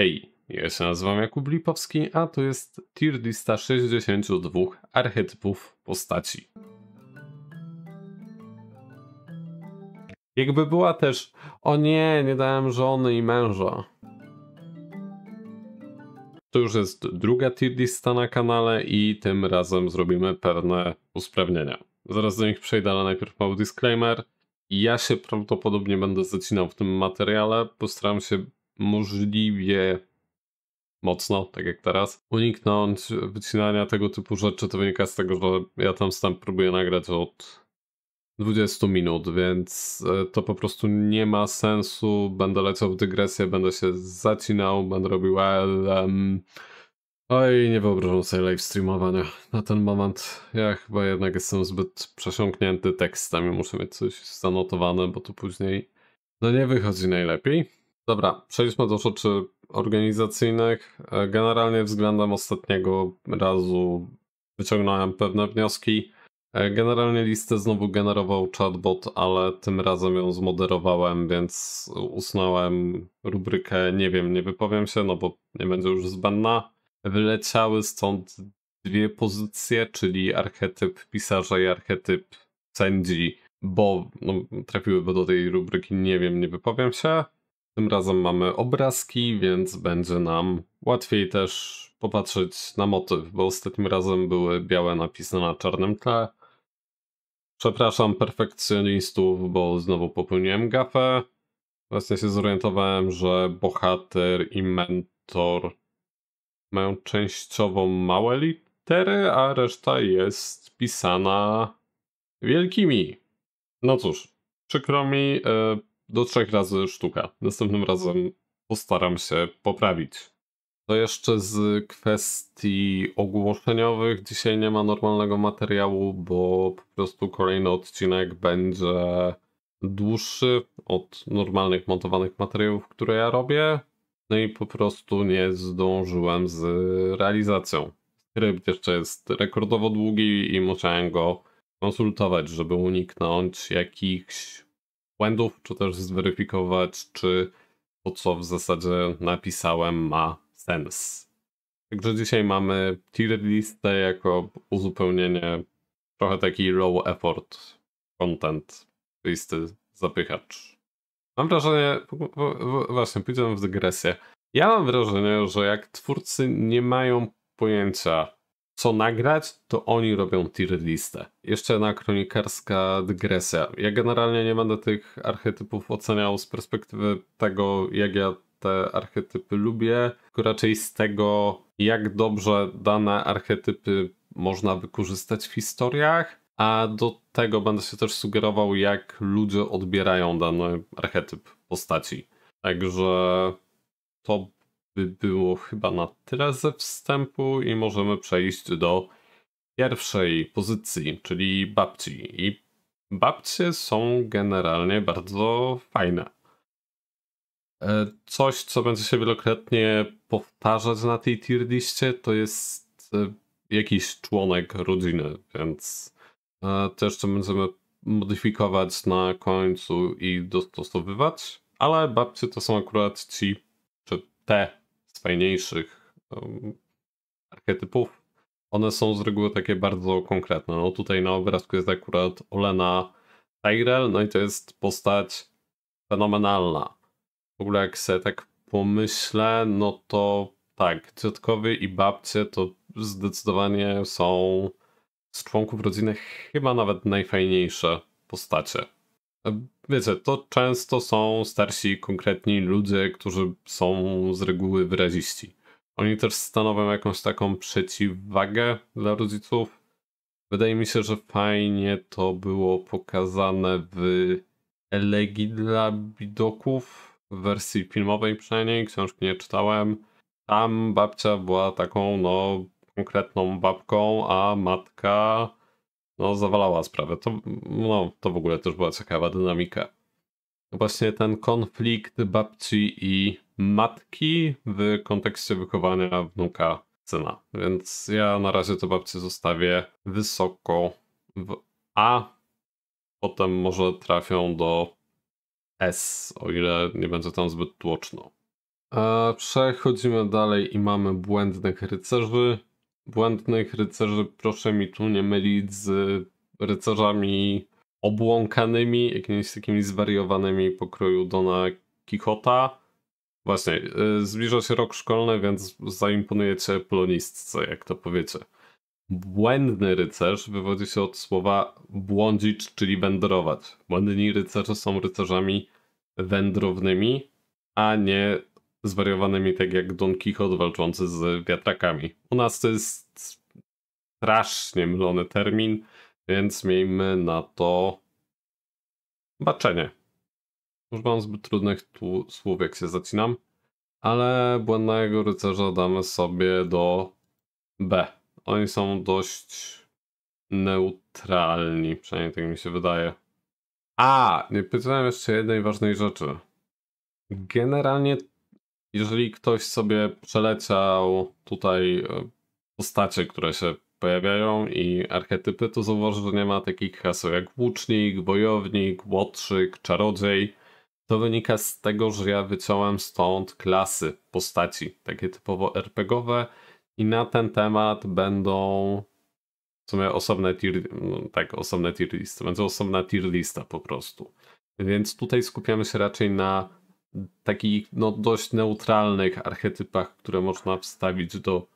Hej, ja się nazywam Jakub Lipowski, a to jest tier 62 archetypów postaci. Jakby była też, o nie, nie dałem żony i męża. To już jest druga tier lista na kanale i tym razem zrobimy pewne usprawnienia. Zaraz do nich przejdę, ale najpierw mały disclaimer. Ja się prawdopodobnie będę zacinał w tym materiale. Postaram się możliwie mocno, tak jak teraz, uniknąć wycinania tego typu rzeczy. To wynika z tego, że ja tam wstęp próbuję nagrać od 20 minut, więc e, to po prostu nie ma sensu. Będę leciał w dygresję, będę się zacinał, będę robił LM. Oj, no nie wyobrażam sobie live streamowania na ten moment. Ja chyba jednak jestem zbyt przesiąknięty tekstem i muszę mieć coś zanotowane, bo to później no nie wychodzi najlepiej. Dobra, przejdźmy do rzeczy organizacyjnych. E, generalnie względem ostatniego razu wyciągnąłem pewne wnioski. E, generalnie listę znowu generował chatbot, ale tym razem ją zmoderowałem, więc usunąłem rubrykę nie wiem, nie wypowiem się, no bo nie będzie już zbędna. Wyleciały stąd dwie pozycje, czyli archetyp pisarza i archetyp sędzi, bo no, trafiłyby do tej rubryki nie wiem, nie wypowiem się. Tym razem mamy obrazki, więc będzie nam łatwiej też popatrzeć na motyw, bo ostatnim razem były białe napisy na czarnym tle. Przepraszam perfekcjonistów, bo znowu popełniłem gafę. Właśnie się zorientowałem, że bohater i mentor mają częściowo małe litery, a reszta jest pisana wielkimi. No cóż, przykro mi, y, do trzech razy sztuka. Następnym razem postaram się poprawić. To jeszcze z kwestii ogłoszeniowych. Dzisiaj nie ma normalnego materiału, bo po prostu kolejny odcinek będzie dłuższy od normalnych montowanych materiałów, które ja robię. No i po prostu nie zdążyłem z realizacją. Skrypt jeszcze jest rekordowo długi i musiałem go konsultować, żeby uniknąć jakichś błędów, czy też zweryfikować, czy to, co w zasadzie napisałem, ma sens. Także dzisiaj mamy tier listę jako uzupełnienie, trochę taki low effort content listy zapychacz. Mam wrażenie, właśnie pójdziemy w dygresję. Ja mam wrażenie, że jak twórcy nie mają pojęcia, co nagrać, to oni robią tier listę. Jeszcze jedna kronikarska dygresja. Ja generalnie nie będę tych archetypów oceniał z perspektywy tego, jak ja te archetypy lubię, tylko raczej z tego, jak dobrze dane archetypy można wykorzystać w historiach, a do tego będę się też sugerował, jak ludzie odbierają dany archetyp postaci. Także to by było chyba na tyle ze wstępu i możemy przejść do pierwszej pozycji, czyli babci. I babcie są generalnie bardzo fajne. E, coś, co będzie się wielokrotnie powtarzać na tej tier liście, to jest e, jakiś członek rodziny, więc e, to jeszcze będziemy modyfikować na końcu i dostosowywać, ale babcie to są akurat ci, czy te fajniejszych archetypów, one są z reguły takie bardzo konkretne. No tutaj na obrazku jest akurat Olena Tyrell, no i to jest postać fenomenalna. W ogóle jak se tak pomyślę, no to tak, dziadkowie i babcie to zdecydowanie są z członków rodziny chyba nawet najfajniejsze postacie Wiecie, to często są starsi, konkretni ludzie, którzy są z reguły wyraziści. Oni też stanowią jakąś taką przeciwwagę dla rodziców. Wydaje mi się, że fajnie to było pokazane w Elegii dla Bidoków, w wersji filmowej przynajmniej, książki nie czytałem. Tam babcia była taką, no, konkretną babką, a matka no, zawalała sprawę. To, no, to w ogóle też była ciekawa dynamika. Właśnie ten konflikt babci i matki w kontekście wychowania wnuka syna. Więc ja na razie to babcie zostawię wysoko w A. Potem może trafią do S, o ile nie będzie tam zbyt tłoczno. E, przechodzimy dalej i mamy błędnych rycerzy błędnych rycerzy proszę mi tu nie mylić z rycerzami obłąkanymi, jakimiś takimi zwariowanymi pokroju Dona Kichota. Właśnie, y, zbliża się rok szkolny, więc zaimponujecie polonistce, jak to powiecie. Błędny rycerz wywodzi się od słowa błądzić, czyli wędrować. Błędni rycerze są rycerzami wędrownymi, a nie zwariowanymi tak jak Don Quixote walczący z wiatrakami. U nas to jest strasznie mylony termin, więc miejmy na to baczenie. mam zbyt trudnych tu słów, jak się zacinam, ale błędnego rycerza damy sobie do B. Oni są dość neutralni, przynajmniej tak mi się wydaje. A, nie pytałem jeszcze jednej ważnej rzeczy. Generalnie jeżeli ktoś sobie przeleciał tutaj e, postacie, które się pojawiają i archetypy, to zauważy, że nie ma takich haseł jak łucznik, bojownik, łotrzyk, czarodziej. To wynika z tego, że ja wyciąłem stąd klasy postaci, takie typowo RPGowe i na ten temat będą w sumie osobne tier, no tak, osobne tier listy, będzie osobna tier lista po prostu. Więc tutaj skupiamy się raczej na takich no, dość neutralnych archetypach, które można wstawić do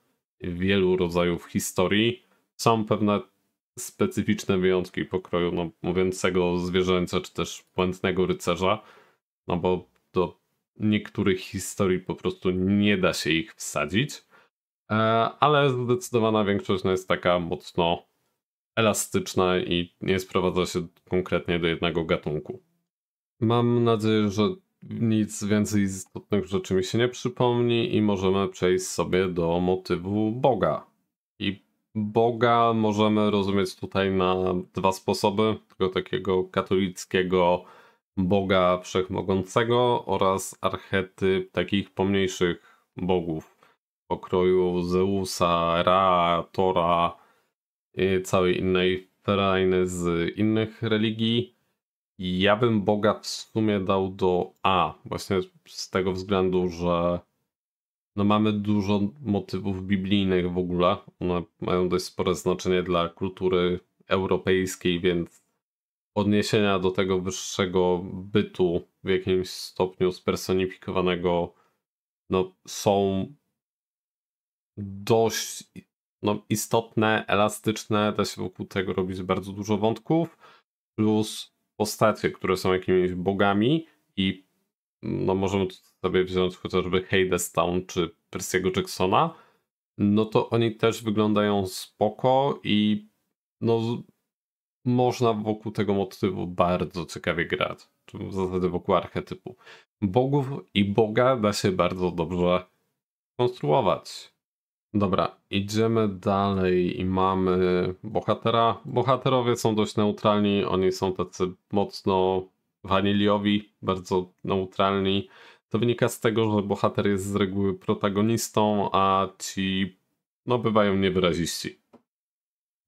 wielu rodzajów historii. Są pewne specyficzne wyjątki pokroju no, mówiącego zwierzęcia, czy też błędnego rycerza, no bo do niektórych historii po prostu nie da się ich wsadzić, e, ale zdecydowana większość no, jest taka mocno elastyczna i nie sprowadza się konkretnie do jednego gatunku. Mam nadzieję, że nic więcej istotnych rzeczy mi się nie przypomni i możemy przejść sobie do motywu Boga. I Boga możemy rozumieć tutaj na dwa sposoby: tego takiego katolickiego Boga Wszechmogącego oraz archetyp takich pomniejszych bogów pokroju Zeusa, Ra, Tora i całej innej ferajny z innych religii. Ja bym Boga w sumie dał do A, właśnie z tego względu, że no mamy dużo motywów biblijnych w ogóle. One mają dość spore znaczenie dla kultury europejskiej, więc odniesienia do tego wyższego bytu w jakimś stopniu spersonifikowanego no, są dość no, istotne, elastyczne, da się wokół tego robić bardzo dużo wątków. Plus postacie, które są jakimiś bogami i no możemy sobie wziąć chociażby Hadestown czy Percy'ego Jacksona, no to oni też wyglądają spoko i no można wokół tego motywu bardzo ciekawie grać, czy w zasadzie wokół archetypu. Bogów i Boga da się bardzo dobrze konstruować. Dobra, idziemy dalej i mamy bohatera. Bohaterowie są dość neutralni, oni są tacy mocno waniliowi, bardzo neutralni. To wynika z tego, że bohater jest z reguły protagonistą, a ci no bywają niewyraziści.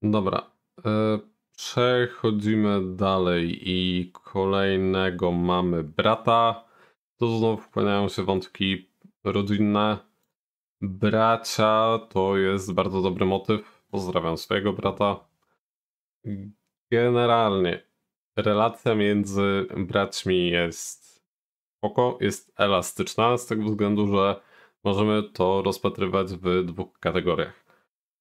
Dobra, e, przechodzimy dalej i kolejnego mamy brata. Tu znowu wpłynęły się wątki rodzinne, bracia to jest bardzo dobry motyw. Pozdrawiam swojego brata. Generalnie relacja między braćmi jest spoko, jest elastyczna z tego względu, że możemy to rozpatrywać w dwóch kategoriach.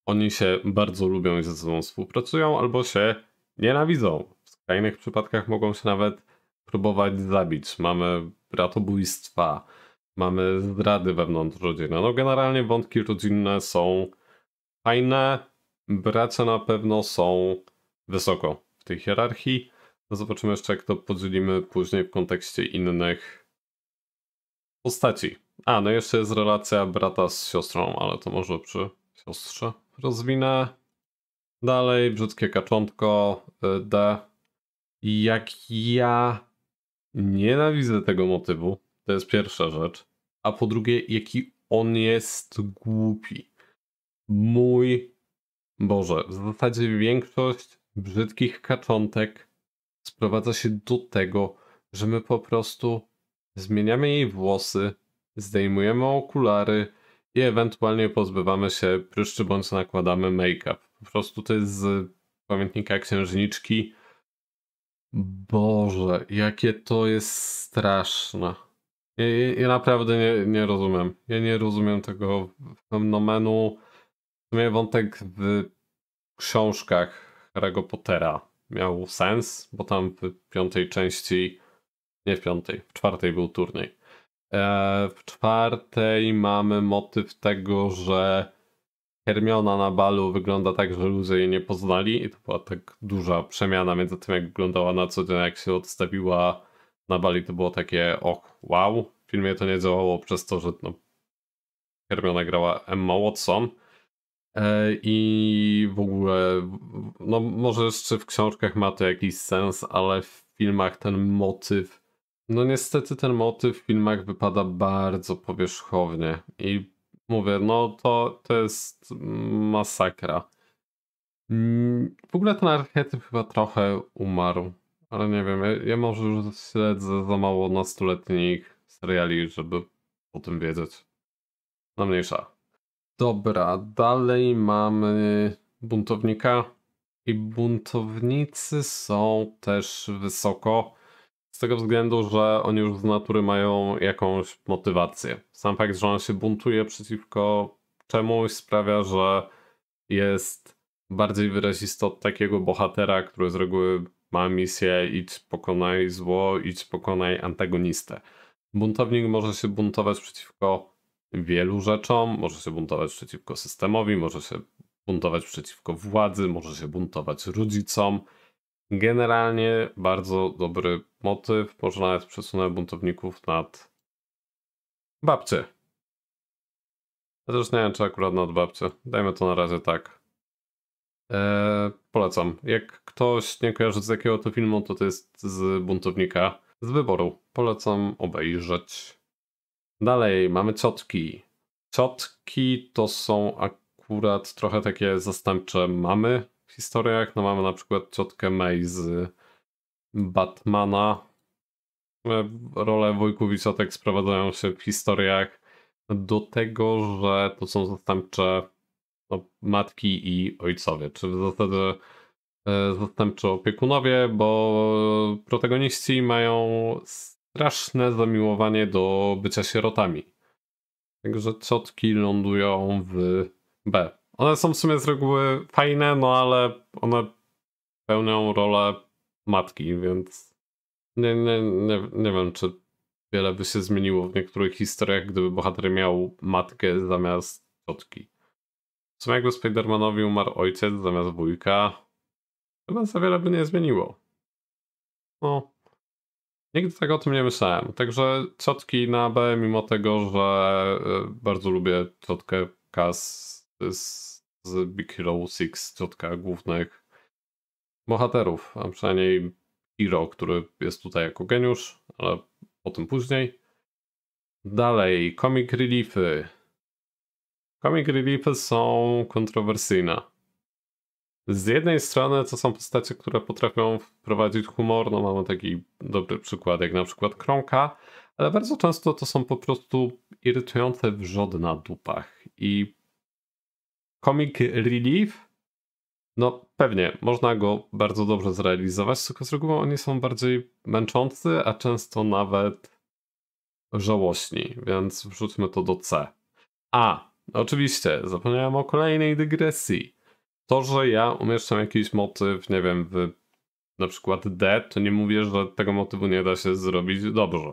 Oni się bardzo lubią i ze sobą współpracują, albo się nienawidzą. W skrajnych przypadkach mogą się nawet próbować zabić. Mamy bratobójstwa, mamy zdrady wewnątrz rodziny. No generalnie wątki rodzinne są fajne, bracia na pewno są wysoko w tej hierarchii. No zobaczymy jeszcze jak to podzielimy później w kontekście innych postaci. A, no jeszcze jest relacja brata z siostrą, ale to może przy siostrze rozwinę. Dalej, brzydkie kaczątko y, D. Jak ja nienawidzę tego motywu, to jest pierwsza rzecz. A po drugie, jaki on jest głupi. Mój Boże, w zasadzie większość brzydkich kaczątek sprowadza się do tego, że my po prostu zmieniamy jej włosy, zdejmujemy okulary i ewentualnie pozbywamy się pryszczy bądź nakładamy make-up. Po prostu to jest z pamiętnika księżniczki. Boże, jakie to jest straszne. Ja, ja naprawdę nie, nie rozumiem. Ja nie rozumiem tego fenomenu. W sumie wątek w książkach Harry'ego Pottera miał sens, bo tam w piątej części, nie w piątej, w czwartej był turniej. E, w czwartej mamy motyw tego, że Hermiona na balu wygląda tak, że ludzie jej nie poznali i to była tak duża przemiana między tym, jak wyglądała na co dzień, jak się odstawiła na Bali to było takie och, wow. W filmie to nie działało przez to, że no, Hermiona grała Emma Watson. E, I w ogóle, no może jeszcze w książkach ma to jakiś sens, ale w filmach ten motyw, no niestety ten motyw w filmach wypada bardzo powierzchownie. I mówię, no to, to jest masakra. Mm, w ogóle ten archetyp chyba trochę umarł. Ale nie wiem, ja, ja może już śledzę za mało nastoletnich seriali, żeby o tym wiedzieć. Na mniejsza. Dobra, dalej mamy buntownika i buntownicy są też wysoko. Z tego względu, że oni już z natury mają jakąś motywację. Sam fakt, że on się buntuje przeciwko czemuś sprawia, że jest bardziej wyrazisty od takiego bohatera, który z reguły ma misję idź pokonaj zło, idź pokonaj antagonistę. Buntownik może się buntować przeciwko wielu rzeczom, może się buntować przeciwko systemowi, może się buntować przeciwko władzy, może się buntować rodzicom. Generalnie bardzo dobry motyw, może nawet przesunę buntowników nad babcie. Zresztą nie wiem, czy akurat nad babcie. Dajmy to na razie tak. Eee, polecam. Jak ktoś nie kojarzy z jakiego to filmu, to to jest z Buntownika z wyboru. Polecam obejrzeć. Dalej mamy ciotki. Ciotki to są akurat trochę takie zastępcze mamy w historiach. No mamy na przykład ciotkę May z Batmana. E, role wujków i ciotek sprowadzają się w historiach do tego, że to są zastępcze no, matki i ojcowie, czy w zasadzie e, zastępczo opiekunowie, bo protagoniści mają straszne zamiłowanie do bycia sierotami. Także ciotki lądują w B. One są w sumie z reguły fajne, no ale one pełnią rolę matki, więc nie, nie, nie, nie wiem, czy wiele by się zmieniło w niektórych historiach, gdyby bohater miał matkę zamiast ciotki. W sumie jakby Spidermanowi umarł ojciec zamiast wujka, by za wiele by nie zmieniło. No, Nigdy tak o tym nie myślałem. Także ciotki na B, mimo tego, że e, bardzo lubię ciotkę Kaz z, z Big Hero 6, ciotka głównych bohaterów, a przynajmniej Hero, który jest tutaj jako geniusz, ale o tym później. Dalej, Comic Reliefy. Comic reliefy są kontrowersyjne. Z jednej strony to są postacie, które potrafią wprowadzić humor, no mamy taki dobry przykład, jak na przykład Kromka, ale bardzo często to są po prostu irytujące wrzody na dupach i comic relief no pewnie, można go bardzo dobrze zrealizować, tylko z reguły oni są bardziej męczący, a często nawet żałośni, więc wrzućmy to do C. A, no, oczywiście, zapomniałem o kolejnej dygresji. To, że ja umieszczam jakiś motyw, nie wiem, w na przykład D, to nie mówię, że tego motywu nie da się zrobić dobrze.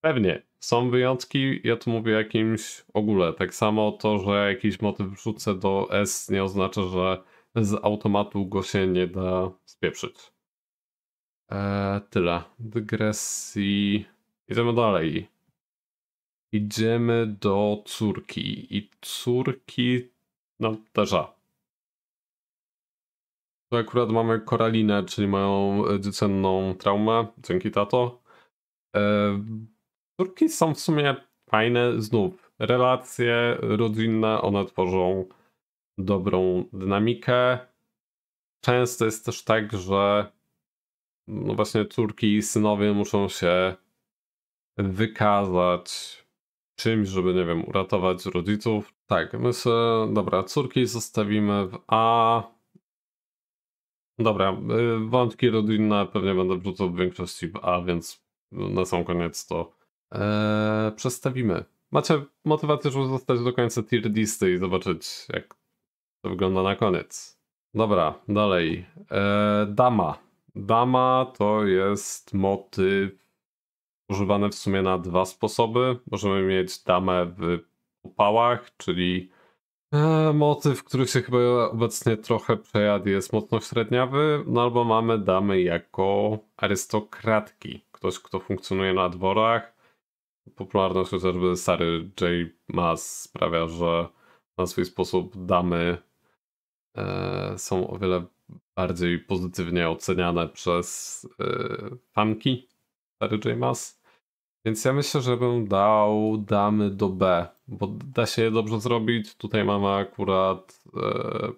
Pewnie, są wyjątki, ja tu mówię jakimś ogóle. Tak samo to, że jakiś motyw wrzucę do S nie oznacza, że z automatu go się nie da spieprzyć. Eee, tyle. Dygresji. Idziemy dalej idziemy do córki i córki nam no, darza. Tu akurat mamy Koralinę, czyli mają dziecenną traumę, dzięki tato. E, córki są w sumie fajne, znów relacje rodzinne, one tworzą dobrą dynamikę. Często jest też tak, że no właśnie córki i synowie muszą się wykazać czymś, żeby, nie wiem, uratować rodziców. Tak, my sobie, dobra, córki zostawimy w A. Dobra, y, wątki rodzinne pewnie będę wrzucał w większości w A, więc na sam koniec to eee, przestawimy. Macie motywację, żeby zostać do końca tier listy i zobaczyć, jak to wygląda na koniec. Dobra, dalej. Eee, dama. Dama to jest motyw używane w sumie na dwa sposoby. Możemy mieć damę w opałach, czyli e, motyw, który się chyba obecnie trochę przejadł, jest mocno średniawy, no albo mamy damy jako arystokratki. Ktoś, kto funkcjonuje na dworach. Popularność chociażby Sary J. mas sprawia, że na swój sposób damy e, są o wiele bardziej pozytywnie oceniane przez e, fanki Sary J. mas. Więc ja myślę, że bym dał damy do B, bo da się je dobrze zrobić. Tutaj mamy akurat e,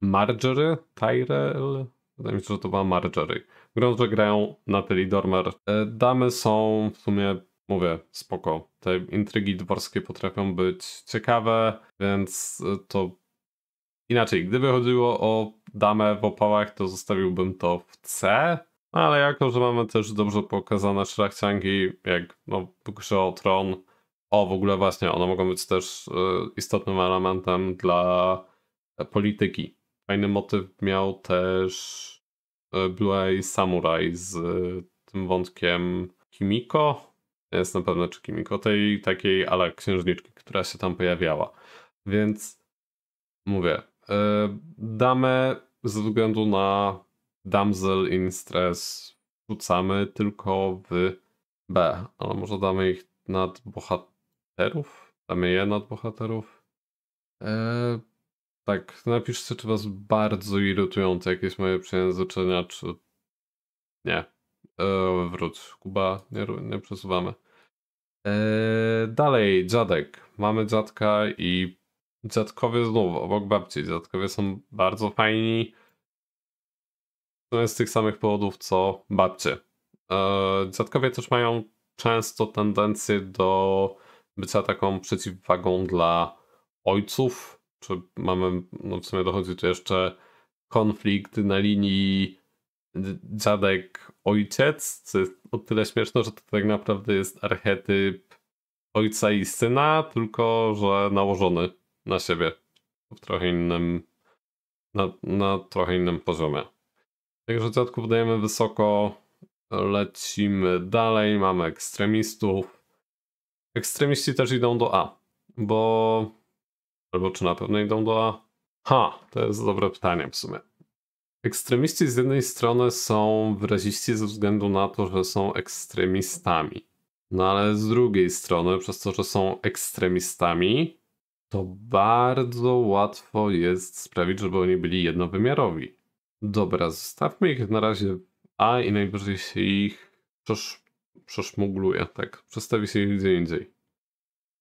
Margery, Tyrell. Wydaje mi się, że to była Margery. Biorąc, że grają Natalie Dormer. E, damy są w sumie, mówię, spoko. Te intrygi dworskie potrafią być ciekawe, więc e, to inaczej. Gdyby chodziło o damę w opałach, to zostawiłbym to w C, no, ale jako, że mamy też dobrze pokazane szlachcianki, jak no, grze o tron, o w ogóle właśnie, one mogą być też y, istotnym elementem dla polityki. Fajny motyw miał też y, Blue Eye Samurai z y, tym wątkiem Kimiko. Nie jestem pewny, czy Kimiko, tej takiej, ale księżniczki, która się tam pojawiała. Więc mówię, y, damy ze względu na damsel in stress rzucamy tylko w B, ale może damy ich nad bohaterów? Damy je nad bohaterów? Eee, tak, napiszcie, czy was bardzo irytujące jakieś moje przejęzyczenia, czy nie. Eee, wróć, Kuba, nie, nie przesuwamy. Eee, dalej, dziadek. Mamy dziadka i dziadkowie znów obok babci. Dziadkowie są bardzo fajni. No z tych samych powodów co babcie. E, dziadkowie też mają często tendencję do bycia taką przeciwwagą dla ojców, czy mamy, no w sumie dochodzi tu jeszcze konflikt na linii dziadek-ojciec, co jest o tyle śmieszne, że to tak naprawdę jest archetyp ojca i syna, tylko że nałożony na siebie w trochę innym, na, na trochę innym poziomie. Także dziadku podajemy wysoko. Lecimy dalej. Mamy ekstremistów. Ekstremiści też idą do A, bo... Albo czy na pewno idą do A? Ha, to jest dobre pytanie w sumie. Ekstremiści z jednej strony są wyraziści ze względu na to, że są ekstremistami. No ale z drugiej strony, przez to, że są ekstremistami, to bardzo łatwo jest sprawić, żeby oni byli jednowymiarowi. Dobra, zostawmy ich na razie A i najwyżej się ich przesz przeszmugluje, tak. Przestawi się ich gdzie indziej.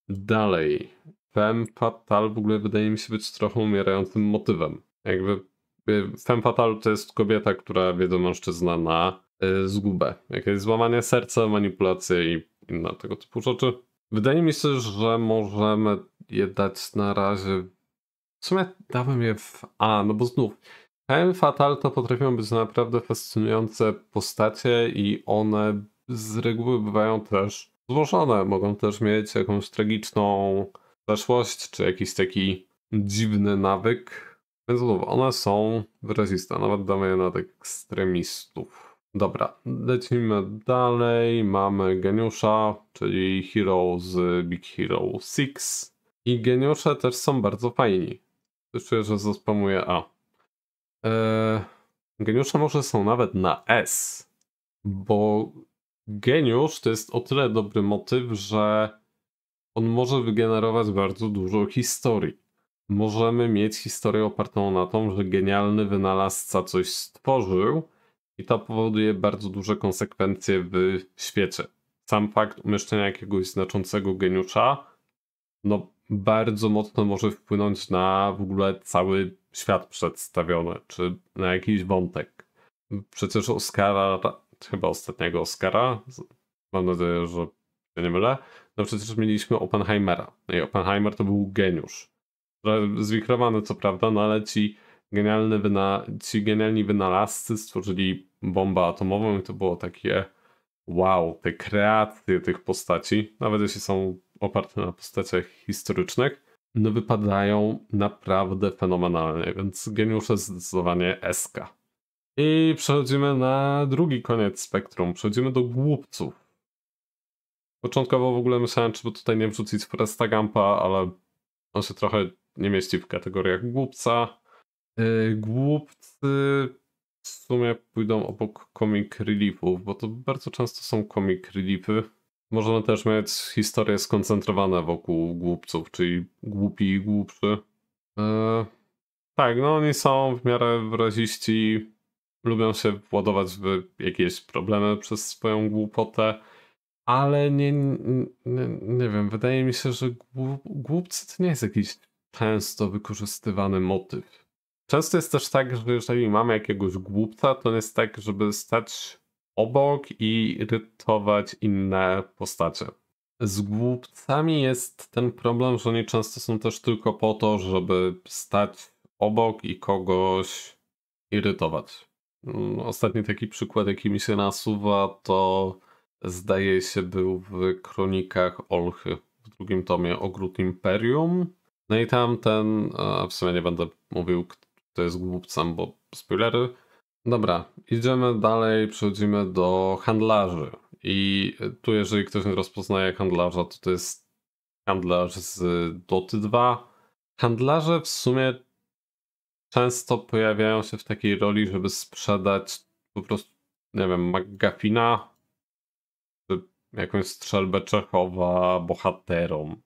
Dalej. Femme Fatale w ogóle wydaje mi się być trochę umierającym motywem. Jakby y, Femme Fatale to jest kobieta, która wiedzie mężczyzna na y, zgubę. Jakieś złamanie serca, manipulacje i inne tego typu rzeczy. Wydaje mi się, że możemy je dać na razie. W sumie dałem je w A, no bo znów Femme Fatal to potrafią być naprawdę fascynujące postacie i one z reguły bywają też złożone. Mogą też mieć jakąś tragiczną zaszłość, czy jakiś taki dziwny nawyk. Więc znów, one są wyraziste, nawet damy je na ekstremistów. Dobra, lecimy dalej. Mamy geniusza, czyli hero z Big Hero 6. I geniusze też są bardzo fajni. Czuję, że zaspamuję A. E, geniusze może są nawet na S, bo geniusz to jest o tyle dobry motyw, że on może wygenerować bardzo dużo historii. Możemy mieć historię opartą na tym, że genialny wynalazca coś stworzył i to powoduje bardzo duże konsekwencje w świecie. Sam fakt umieszczenia jakiegoś znaczącego geniusza no, bardzo mocno może wpłynąć na w ogóle cały świat przedstawiony, czy na jakiś wątek. Przecież Oscara, chyba ostatniego Oscara, mam nadzieję, że się nie mylę, no przecież mieliśmy Oppenheimera. No I Oppenheimer to był geniusz. Zwikrowany co prawda, no ale ci, genialny wyna ci genialni wynalazcy stworzyli bombę atomową i to było takie wow, te kreacje tych postaci, nawet jeśli są oparte na postaciach historycznych, no wypadają naprawdę fenomenalnie, więc geniusze zdecydowanie SK. I przechodzimy na drugi koniec spektrum, przechodzimy do głupców. Początkowo w ogóle myślałem, czy by tutaj nie wrzucić Foresta Gampa, ale on się trochę nie mieści w kategoriach głupca. Yy, głupcy w sumie pójdą obok comic reliefów, bo to bardzo często są comic reliefy. Możemy też mieć historie skoncentrowane wokół głupców, czyli głupi i głupszy. Eee, tak, no oni są w miarę wyraziści, lubią się władować w jakieś problemy przez swoją głupotę, ale nie, nie, nie wiem, wydaje mi się, że głupcy to nie jest jakiś często wykorzystywany motyw. Często jest też tak, że jeżeli mamy jakiegoś głupca, to jest tak, żeby stać obok i irytować inne postacie. Z głupcami jest ten problem, że oni często są też tylko po to, żeby stać obok i kogoś irytować. Mm, ostatni taki przykład, jaki mi się nasuwa, to zdaje się był w kronikach Olchy w drugim tomie Ogród Imperium. No i tam ten, e, w sumie nie będę mówił, kto jest głupcem, bo spoilery, Dobra, idziemy dalej, przechodzimy do handlarzy. I tu, jeżeli ktoś nie rozpoznaje handlarza, to to jest handlarz z Doty 2. Handlarze w sumie często pojawiają się w takiej roli, żeby sprzedać po prostu, nie wiem, magafina, czy jakąś strzelbę Czechowa bohaterom.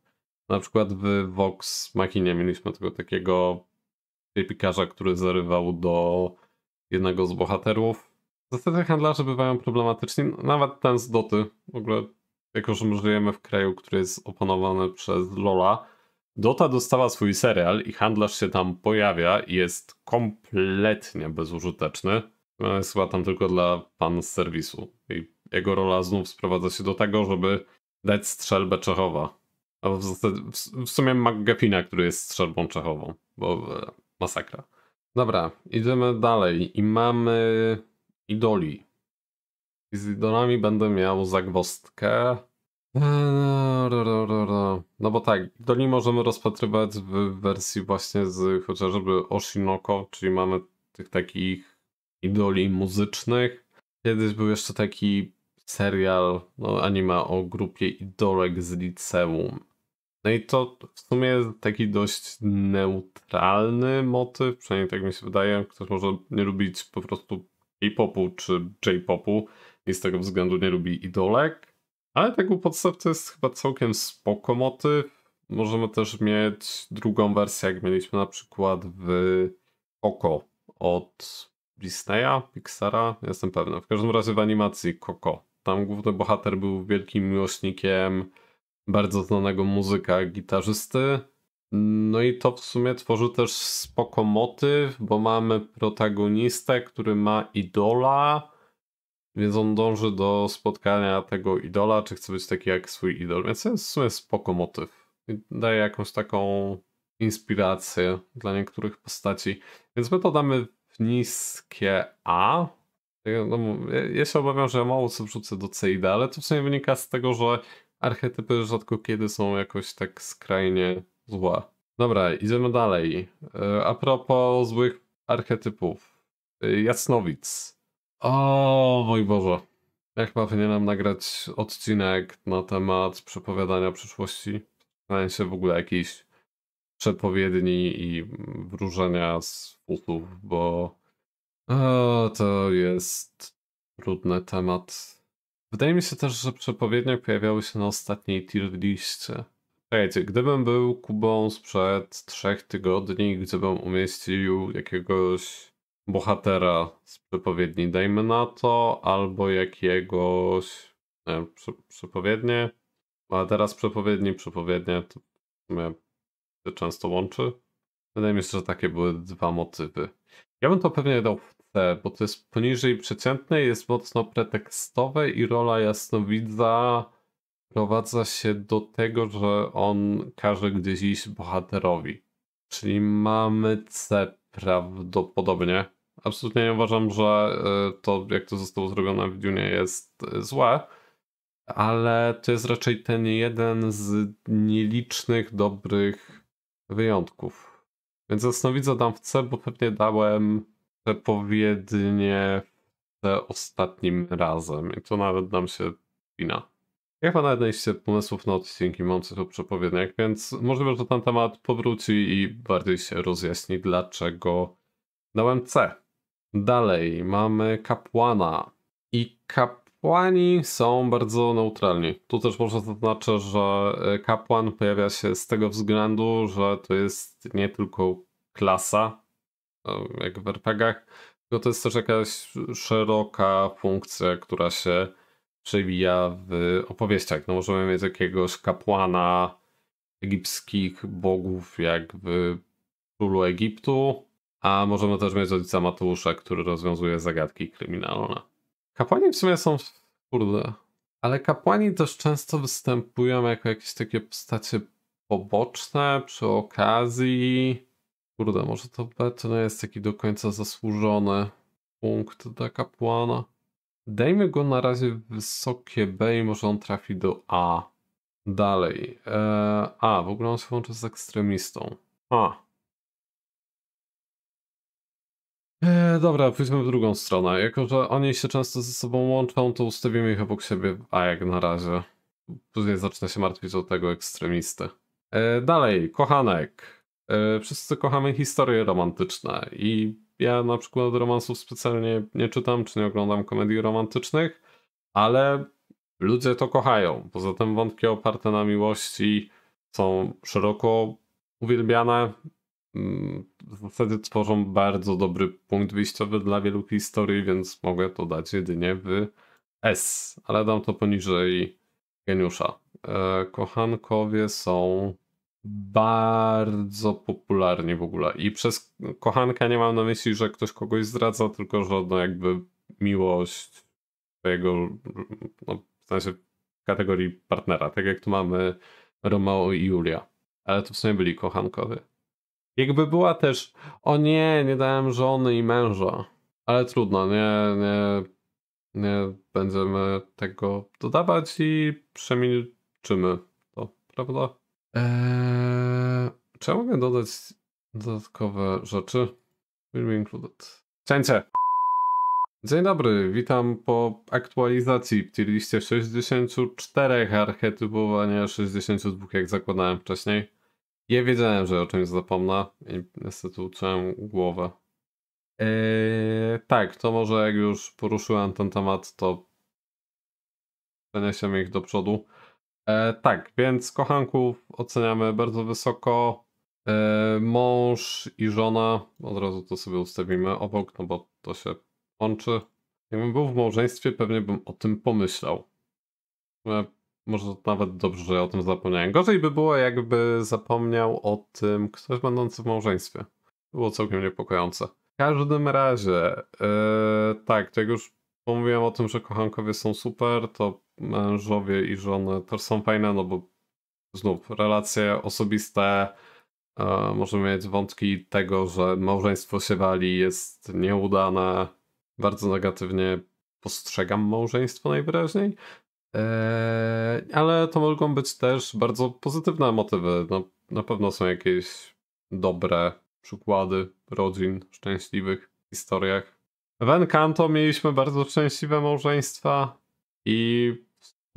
Na przykład w Vox Machinie mieliśmy tego takiego piekarza, który zarywał do jednego z bohaterów. Zasady handlarzy bywają problematyczni, nawet ten z Doty. W ogóle, jako że my żyjemy w kraju, który jest opanowany przez Lola, Dota dostała swój serial i handlarz się tam pojawia i jest kompletnie bezużyteczny. No, jest chyba tam tylko dla pan z serwisu. I jego rola znów sprowadza się do tego, żeby dać strzelbę Czechowa. A w, w, w sumie McGuffina, który jest strzelbą Czechową, bo e, masakra. Dobra, idziemy dalej i mamy idoli. I z idolami będę miał zagwostkę. E, no bo tak, idoli możemy rozpatrywać w wersji właśnie z chociażby Oshinoko, czyli mamy tych takich idoli muzycznych. Kiedyś był jeszcze taki serial, no anima o grupie idolek z liceum. No i to w sumie jest taki dość neutralny motyw, przynajmniej tak mi się wydaje. Ktoś może nie lubić po prostu K-popu czy J-popu i z tego względu nie lubi idolek. Ale tak u podstaw to jest chyba całkiem spoko motyw. Możemy też mieć drugą wersję, jak mieliśmy na przykład w Koko od Disneya, Pixara, jestem pewny. W każdym razie w animacji Coco. Tam główny bohater był wielkim miłośnikiem bardzo znanego muzyka, gitarzysty. No i to w sumie tworzy też spoko motyw, bo mamy protagonistę, który ma idola, więc on dąży do spotkania tego idola, czy chce być taki jak swój idol, więc to jest w sumie spoko motyw. I daje jakąś taką inspirację dla niektórych postaci. Więc my to damy w niskie A. No, ja się obawiam, że mało co wrzucę do C i D, ale to w sumie wynika z tego, że archetypy rzadko kiedy są jakoś tak skrajnie złe. Dobra, idziemy dalej. E, a propos złych archetypów. E, Jasnowic. O mój Boże. chyba powinienem nagrać odcinek na temat przepowiadania przyszłości? W się w ogóle jakiejś przepowiedni i wróżenia z fusów, bo o, e, to jest trudny temat. Wydaje mi się też, że przepowiednie pojawiały się na ostatniej tier liście. Słuchajcie, gdybym był Kubą sprzed trzech tygodni, gdybym umieścił jakiegoś bohatera z przepowiedni, dajmy na to, albo jakiegoś nie, prze, przepowiednie, no, a teraz przepowiedni, przepowiednie, to mnie się często łączy. Wydaje mi się, że takie były dwa motywy. Ja bym to pewnie dał w C, bo to jest poniżej przeciętnej, jest mocno pretekstowe i rola jasnowidza prowadza się do tego, że on każe gdzieś iść bohaterowi. Czyli mamy C prawdopodobnie. Absolutnie nie uważam, że y, to, jak to zostało zrobione w Dune jest y, złe, ale to jest raczej ten jeden z nielicznych dobrych wyjątków. Więc jasnowidza dam w C, bo pewnie dałem przepowiednie ostatnim razem i to nawet nam się wina. Jak ma nawet najście pomysłów na odcinki mam o przepowiedniach, więc możliwe, że ten temat powróci i bardziej się rozjaśni, dlaczego dałem C. Dalej mamy kapłana. I kapłani są bardzo neutralni. Tu też może zaznaczę, że e, kapłan pojawia się z tego względu, że to jest nie tylko klasa, jak w RPGach, tylko to jest też jakaś szeroka funkcja, która się przewija w opowieściach. No możemy mieć jakiegoś kapłana egipskich bogów, jak w królu Egiptu, a możemy też mieć ojca Mateusza, który rozwiązuje zagadki kryminalne. Kapłani w sumie są, kurde, ale kapłani też często występują jako jakieś takie postacie poboczne przy okazji. Kurde, może to to nie jest taki do końca zasłużony punkt dla kapłana. Dajmy go na razie w wysokie B i może on trafi do A. Dalej. E, a, w ogóle on się łączy z ekstremistą. A. E, dobra, pójdźmy w drugą stronę. Jako, że oni się często ze sobą łączą, to ustawimy ich obok siebie A jak na razie. Później zacznę się martwić o tego ekstremisty. E, dalej, kochanek. E, wszyscy kochamy historie romantyczne i ja na przykład romansów specjalnie nie czytam, czy nie oglądam komedii romantycznych, ale ludzie to kochają. Poza tym wątki oparte na miłości są szeroko uwielbiane. Mm, w zasadzie tworzą bardzo dobry punkt wyjściowy dla wielu historii, więc mogę to dać jedynie w S, ale dam to poniżej geniusza. E, kochankowie są bardzo popularni w ogóle. I przez kochankę nie mam na myśli, że ktoś kogoś zdradza, tylko że no jakby miłość swojego, no, w sensie kategorii partnera. Tak jak tu mamy Romeo i Julia. Ale to w sumie byli kochankowie. Jakby była też, o nie, nie dałem żony i męża. Ale trudno, nie, nie, nie będziemy tego dodawać i przemilczymy to, prawda? Eee, czy ja mogę dodać dodatkowe rzeczy? Will be included. Cięcie! Dzień dobry, witam po aktualizacji w 64 archetypowania 62, jak zakładałem wcześniej. Ja wiedziałem, że o czymś zapomnę i niestety uczyłem głowę. Eee, tak, to może jak już poruszyłem ten temat, to przeniesiemy ich do przodu. E, tak, więc kochanków oceniamy bardzo wysoko. E, mąż i żona, od razu to sobie ustawimy obok, no bo to się łączy. Gdybym był w małżeństwie, pewnie bym o tym pomyślał. E, może nawet dobrze, że ja o tym zapomniałem. Gorzej by było, jakby zapomniał o tym ktoś będący w małżeństwie. Było całkiem niepokojące. W każdym razie, e, tak, to jak już pomówiłem o tym, że kochankowie są super, to mężowie i żony też są fajne, no bo znów relacje osobiste, e, możemy mieć wątki tego, że małżeństwo się wali, jest nieudane. Bardzo negatywnie postrzegam małżeństwo najwyraźniej. E, ale to mogą być też bardzo pozytywne motywy. No, na pewno są jakieś dobre przykłady rodzin szczęśliwych w historiach. W Encanto mieliśmy bardzo szczęśliwe małżeństwa i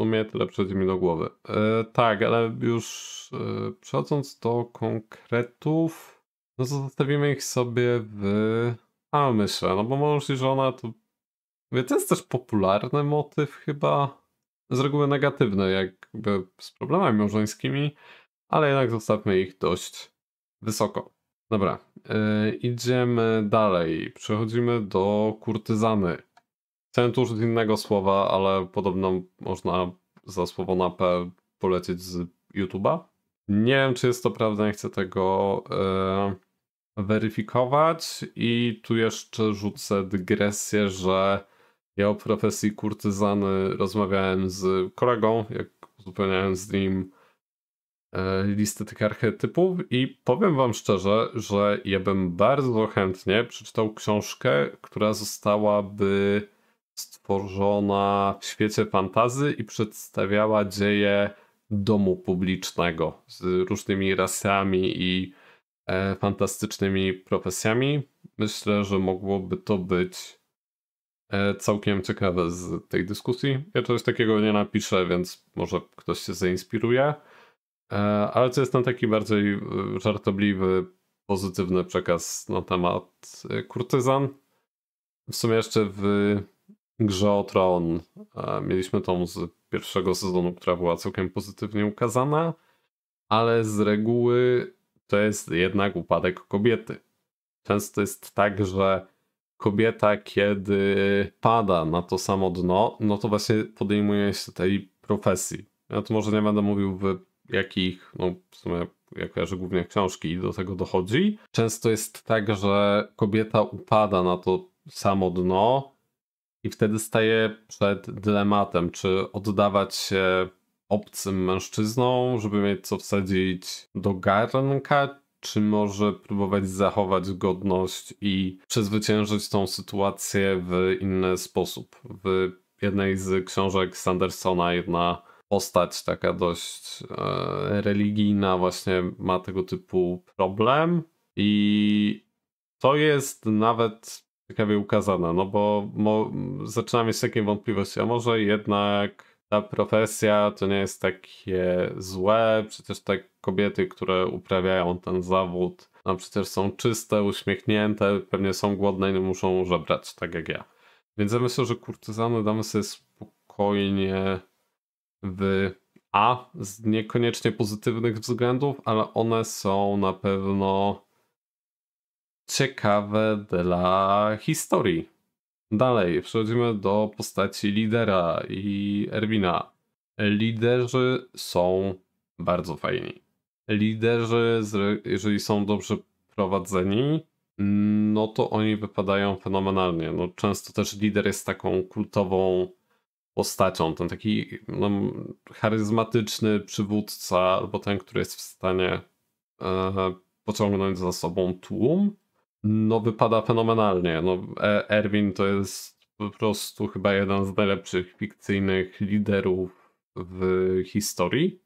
no tyle przychodzi mi do głowy. E, tak, ale już e, przechodząc do konkretów, no to zostawimy ich sobie w myślę, no bo mąż i żona to... Wie, to jest też popularny motyw chyba, z reguły negatywny jakby z problemami małżeńskimi, ale jednak zostawmy ich dość wysoko. Dobra, e, idziemy dalej. Przechodzimy do kurtyzany ten tuż z innego słowa, ale podobno można za słowo na P polecieć z YouTube'a. Nie wiem, czy jest to prawda, nie chcę tego e, weryfikować. I tu jeszcze rzucę dygresję, że ja o profesji kurtyzany rozmawiałem z kolegą, jak uzupełniałem z nim e, listę tych archetypów i powiem wam szczerze, że ja bym bardzo chętnie przeczytał książkę, która zostałaby stworzona w świecie fantazy i przedstawiała dzieje domu publicznego z różnymi rasami i e, fantastycznymi profesjami. Myślę, że mogłoby to być e, całkiem ciekawe z tej dyskusji. Ja czegoś takiego nie napiszę, więc może ktoś się zainspiruje. E, ale to jest ten taki bardziej e, żartobliwy, pozytywny przekaz na temat e, kurtyzan. W sumie jeszcze w Grze o Tron. E, mieliśmy tą z pierwszego sezonu, która była całkiem pozytywnie ukazana, ale z reguły to jest jednak upadek kobiety. Często jest tak, że kobieta, kiedy pada na to samo dno, no to właśnie podejmuje się tej profesji. Ja tu może nie będę mówił w jakich, no w sumie jak kojarzę głównie książki i do tego dochodzi. Często jest tak, że kobieta upada na to samo dno, i wtedy staję przed dylematem, czy oddawać się obcym mężczyzną, żeby mieć co wsadzić do garnka, czy może próbować zachować godność i przezwyciężyć tą sytuację w inny sposób. W jednej z książek Sandersona jedna postać taka dość e, religijna właśnie ma tego typu problem i to jest nawet ciekawie ukazana, no bo mo, zaczynam mieć takie wątpliwości, a może jednak ta profesja to nie jest takie złe, przecież te kobiety, które uprawiają ten zawód, no przecież są czyste, uśmiechnięte, pewnie są głodne i muszą żebrać, tak jak ja. Więc ja myślę, że kurtyzany damy sobie spokojnie w A z niekoniecznie pozytywnych względów, ale one są na pewno ciekawe dla historii. Dalej, przechodzimy do postaci lidera i Erwina. Liderzy są bardzo fajni. Liderzy, jeżeli są dobrze prowadzeni, no to oni wypadają fenomenalnie. No, często też lider jest taką kultową postacią, ten taki no, charyzmatyczny przywódca, albo ten, który jest w stanie e, pociągnąć za sobą tłum no wypada fenomenalnie. No, e, Erwin to jest po prostu chyba jeden z najlepszych fikcyjnych liderów w historii.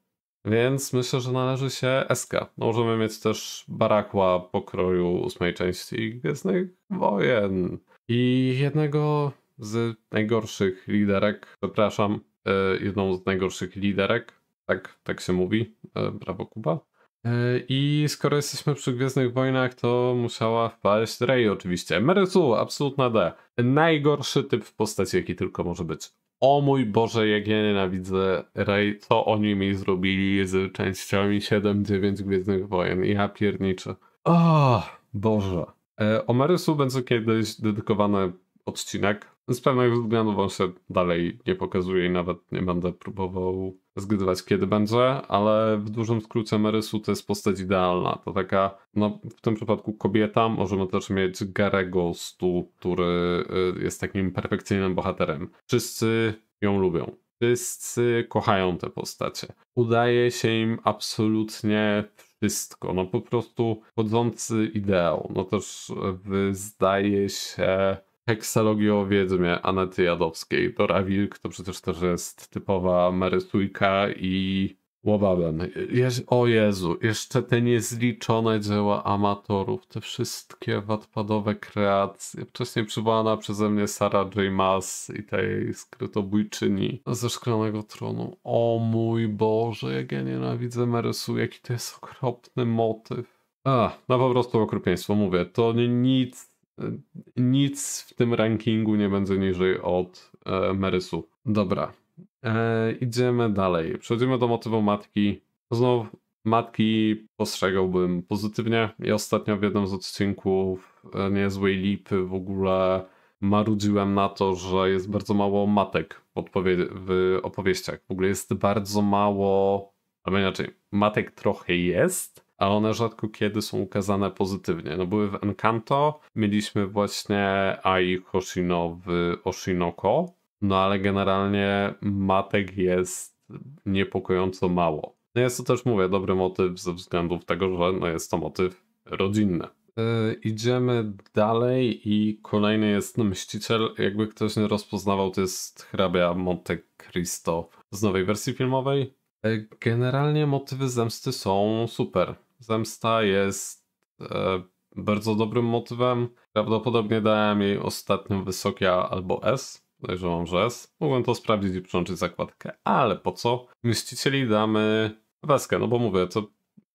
Więc myślę, że należy się SK. No, możemy mieć też Barakła pokroju ósmej części Gwiezdnych Wojen. I jednego z najgorszych liderek, przepraszam, e, jedną z najgorszych liderek, tak, tak się mówi, e, brawo Kuba, E, I skoro jesteśmy przy Gwiezdnych Wojnach, to musiała wpaść Rey oczywiście. Merysu, absolutna D. Najgorszy typ w postaci, jaki tylko może być. O mój Boże, jak ja nienawidzę Rey, co oni mi zrobili z częściami 7-9 Gwiezdnych Wojen. Ja pierniczę. O, Boże. E, o Merysu będzie kiedyś dedykowany odcinek, z pewnych względów on się dalej nie pokazuje i nawet nie będę próbował zgadywać kiedy będzie, ale w dużym skrócie Marysu to jest postać idealna. To taka, no w tym przypadku kobieta, możemy też mieć Garego Stu, który y, jest takim perfekcyjnym bohaterem. Wszyscy ją lubią. Wszyscy kochają te postacie. Udaje się im absolutnie wszystko. No po prostu chodzący ideał. No też y, wydaje się heksalogii o wiedźmie Anety Jadowskiej. Dora Wilk to przecież też jest typowa marysujka i Łobaben. o Jezu, jeszcze te niezliczone dzieła amatorów, te wszystkie wadpadowe kreacje. Wcześniej przywołana przeze mnie Sara J. Maas i tej skrytobójczyni ze Szklanego Tronu. O mój Boże, jak ja nienawidzę Merysu, jaki to jest okropny motyw. A, no po prostu okropieństwo, mówię. To nie nic nic w tym rankingu nie będzie niżej od e, Merysu. Dobra, e, idziemy dalej. Przechodzimy do motywu matki. Znowu matki postrzegałbym pozytywnie. Ja ostatnio w jednym z odcinków e, Niezłej Lipy w ogóle marudziłem na to, że jest bardzo mało matek w, w opowieściach. W ogóle jest bardzo mało, albo inaczej, matek trochę jest, a one rzadko kiedy są ukazane pozytywnie. No były w Encanto, mieliśmy właśnie Ai Hoshino w Oshinoko, no ale generalnie matek jest niepokojąco mało. No jest to też, mówię, dobry motyw ze względów tego, że no jest to motyw rodzinny. Yy, idziemy dalej i kolejny jest no, Mściciel. Jakby ktoś nie rozpoznawał, to jest hrabia Monte Cristo z nowej wersji filmowej. Yy, generalnie motywy zemsty są super zemsta jest e, bardzo dobrym motywem. Prawdopodobnie dałem jej ostatnio wysokie albo S. Podejrzewam, że S. Mogłem to sprawdzić i przyłączyć zakładkę, ale po co? Mścicieli damy weskę, no bo mówię, to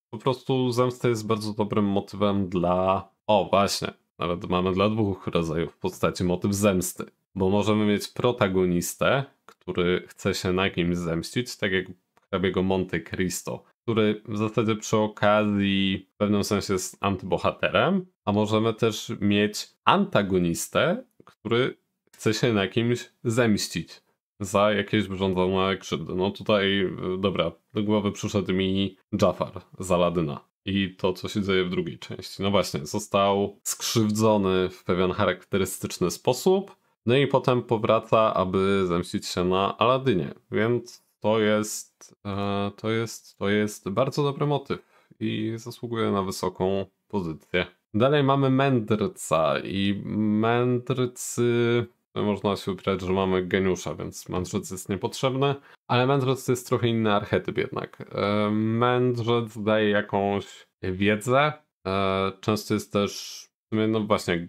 po prostu zemsta jest bardzo dobrym motywem dla... O, właśnie. Nawet mamy dla dwóch rodzajów w postaci motyw zemsty. Bo możemy mieć protagonistę, który chce się na kimś zemścić, tak jak hrabiego Monte Cristo który w zasadzie przy okazji w pewnym sensie jest antybohaterem, a możemy też mieć antagonistę, który chce się na kimś zemścić za jakieś wyrządzone krzywdy. No tutaj, e, dobra, do głowy przyszedł mi Jafar z Aladyna i to, co się dzieje w drugiej części. No właśnie, został skrzywdzony w pewien charakterystyczny sposób, no i potem powraca, aby zemścić się na Aladynie, więc to jest, e, to jest, to jest bardzo dobry motyw i zasługuje na wysoką pozycję. Dalej mamy mędrca i mędrcy... No, można się ubrać, że mamy geniusza, więc mędrzec jest niepotrzebny, ale mędrzec to jest trochę inny archetyp jednak. E, mędrzec daje jakąś wiedzę, e, często jest też, no właśnie,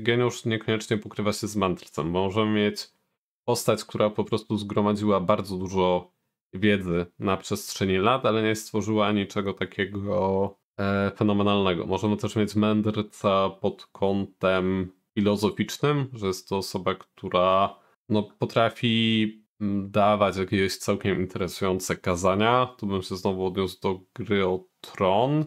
geniusz niekoniecznie pokrywa się z mędrcem, możemy mieć postać, która po prostu zgromadziła bardzo dużo wiedzy na przestrzeni lat, ale nie stworzyła niczego takiego e, fenomenalnego. Możemy też mieć mędrca pod kątem filozoficznym, że jest to osoba, która no, potrafi mm, dawać jakieś całkiem interesujące kazania. Tu bym się znowu odniósł do gry o Tron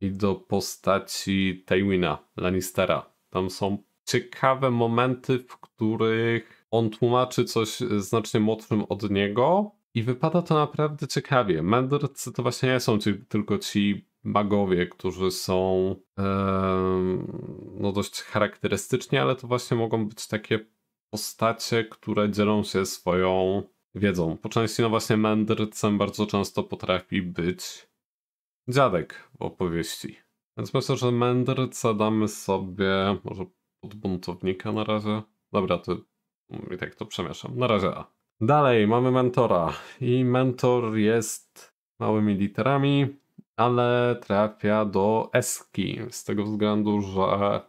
i do postaci Tywina Lannistera. Tam są ciekawe momenty, w których on tłumaczy coś znacznie młodszym od niego, i wypada to naprawdę ciekawie. Mędrcy to właśnie nie są ci, tylko ci magowie, którzy są yy, no dość charakterystyczni, ale to właśnie mogą być takie postacie, które dzielą się swoją wiedzą. Po części no właśnie mędrcem bardzo często potrafi być dziadek w opowieści. Więc myślę, że mędrca damy sobie może pod buntownika na razie. Dobra, to mm, i tak to przemieszam. Na razie A. Dalej mamy mentora i mentor jest małymi literami, ale trafia do Eski z tego względu, że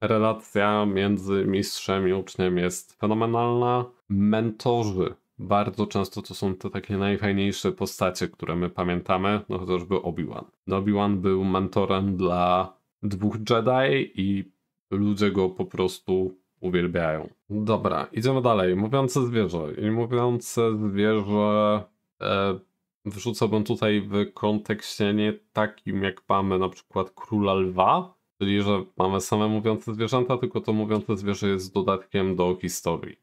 relacja między mistrzem i uczniem jest fenomenalna. Mentorzy bardzo często to są te takie najfajniejsze postacie, które my pamiętamy, no chociażby Obi-Wan. No, Obi-Wan był mentorem dla dwóch Jedi i ludzie go po prostu uwielbiają. Dobra, idziemy dalej. Mówiące zwierzę. I mówiące zwierzę e, wrzucałbym tutaj w kontekście nie takim, jak mamy na przykład króla lwa, czyli że mamy same mówiące zwierzęta, tylko to mówiące zwierzę jest dodatkiem do historii.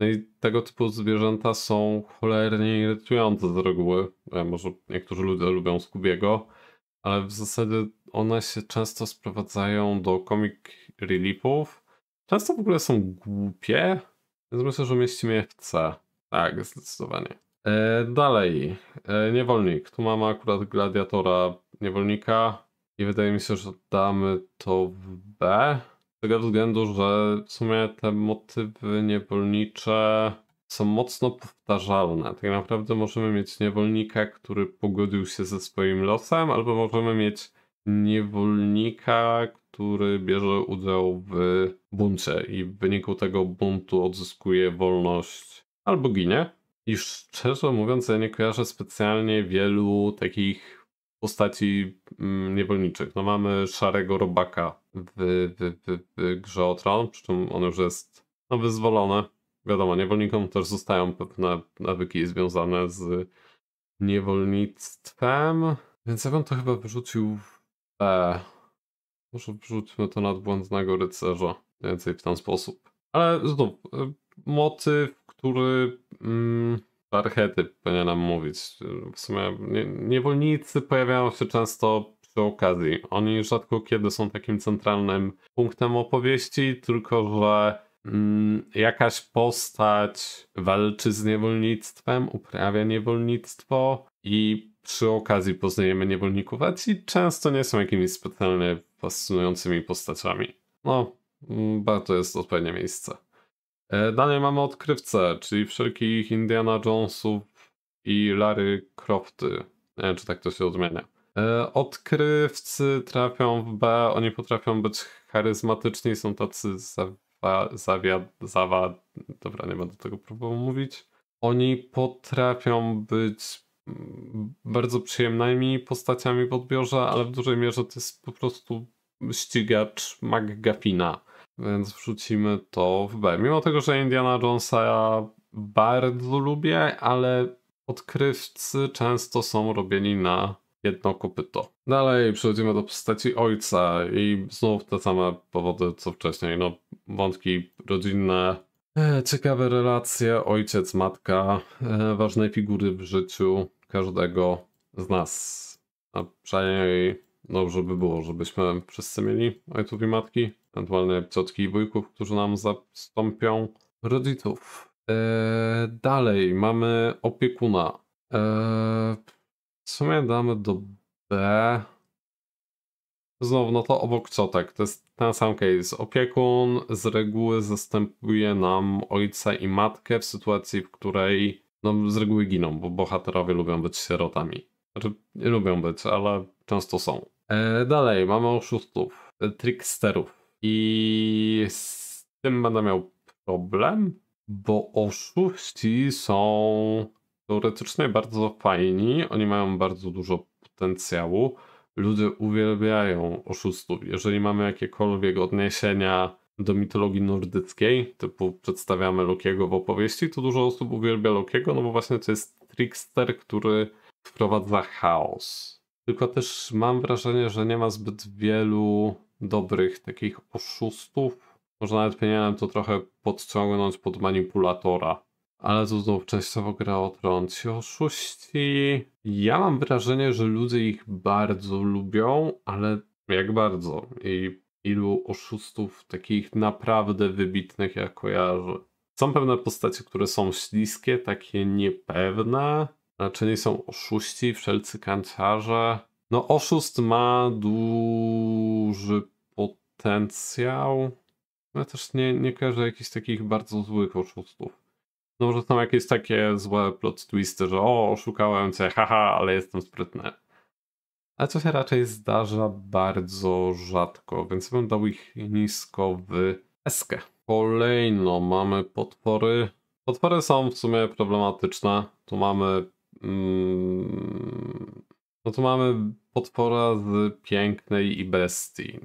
No i tego typu zwierzęta są cholernie irytujące z reguły. E, może niektórzy ludzie lubią Skubiego, ale w zasadzie one się często sprowadzają do comic reliefów, Często w ogóle są głupie, więc myślę, że umieścimy je w C. Tak, zdecydowanie. E, dalej, e, niewolnik. Tu mamy akurat gladiatora niewolnika i wydaje mi się, że damy to w B. Z tego względu, że w sumie te motywy niewolnicze są mocno powtarzalne. Tak naprawdę możemy mieć niewolnika, który pogodził się ze swoim losem, albo możemy mieć niewolnika, który bierze udział w buncie i w wyniku tego buntu odzyskuje wolność albo ginie. I szczerze mówiąc, ja nie kojarzę specjalnie wielu takich postaci mm, niewolniczych. No mamy szarego robaka w, w, w, w grze o tron, przy czym on już jest no, wyzwolony. Wiadomo, niewolnikom też zostają pewne nawyki związane z niewolnictwem, więc ja bym to chyba wyrzucił E, może wrzućmy to błędnego rycerza. Więcej w ten sposób. Ale znów, e, motyw, który mm, archetyp powinienem mówić. W sumie nie, niewolnicy pojawiają się często przy okazji. Oni rzadko kiedy są takim centralnym punktem opowieści, tylko że mm, jakaś postać walczy z niewolnictwem, uprawia niewolnictwo i przy okazji poznajemy niewolników, a często nie są jakimiś specjalnie fascynującymi postaciami. No, mm, warto jest odpowiednie miejsce. E, dalej mamy odkrywcę, czyli wszelkich Indiana Jonesów i Larry Crofty. Nie wiem, czy tak to się odmienia. E, odkrywcy trafią w B, oni potrafią być charyzmatyczni, są tacy zawa, zawia, zawa, dobra, nie będę tego próbował mówić. Oni potrafią być bardzo przyjemnymi postaciami w odbiorze, ale w dużej mierze to jest po prostu ścigacz McGuffina, więc wrzucimy to w B. Mimo tego, że Indiana Jonesa ja bardzo lubię, ale odkrywcy często są robieni na jedno kopyto. Dalej przechodzimy do postaci ojca i znów te same powody co wcześniej. No, wątki rodzinne, e, ciekawe relacje, ojciec, matka, e, ważne figury w życiu każdego z nas. A przynajmniej dobrze no, by było, żebyśmy wszyscy mieli ojców i matki, ewentualnie ciotki i wujków, którzy nam zastąpią rodziców. Eee, dalej mamy opiekuna. Eee, w sumie damy do B. Znowu, no to obok ciotek. To jest ten sam case. Opiekun z reguły zastępuje nam ojca i matkę w sytuacji, w której no, z reguły giną, bo bohaterowie lubią być sierotami. Znaczy, nie lubią być, ale często są. E, dalej, mamy oszustów, e, tricksterów. I z tym będę miał problem, bo oszuści są teoretycznie bardzo fajni, oni mają bardzo dużo potencjału. Ludzie uwielbiają oszustów. Jeżeli mamy jakiekolwiek odniesienia do mitologii nordyckiej, typu przedstawiamy Lokiego w opowieści, to dużo osób uwielbia Lokiego, no bo właśnie to jest trickster, który wprowadza chaos. Tylko też mam wrażenie, że nie ma zbyt wielu dobrych takich oszustów. Może nawet powinienem to trochę podciągnąć pod manipulatora. Ale to znów częściowo gra o tron. oszuści... Ja mam wrażenie, że ludzie ich bardzo lubią, ale jak bardzo. I ilu oszustów takich naprawdę wybitnych ja kojarzę. Są pewne postacie, które są śliskie, takie niepewne. Raczej znaczy, są oszuści, wszelcy kanciarze. No, oszust ma duży potencjał. Ja też nie, nie kojarzę jakichś takich bardzo złych oszustów. No, może są jakieś takie złe plot twisty, że o, oszukałem cię, haha, ale jestem sprytny ale co się raczej zdarza bardzo rzadko, więc bym dał ich nisko w eskę. Kolejno mamy potwory. Potwory są w sumie problematyczne. Tu mamy... Mm, no tu mamy potwora z pięknej i bestii.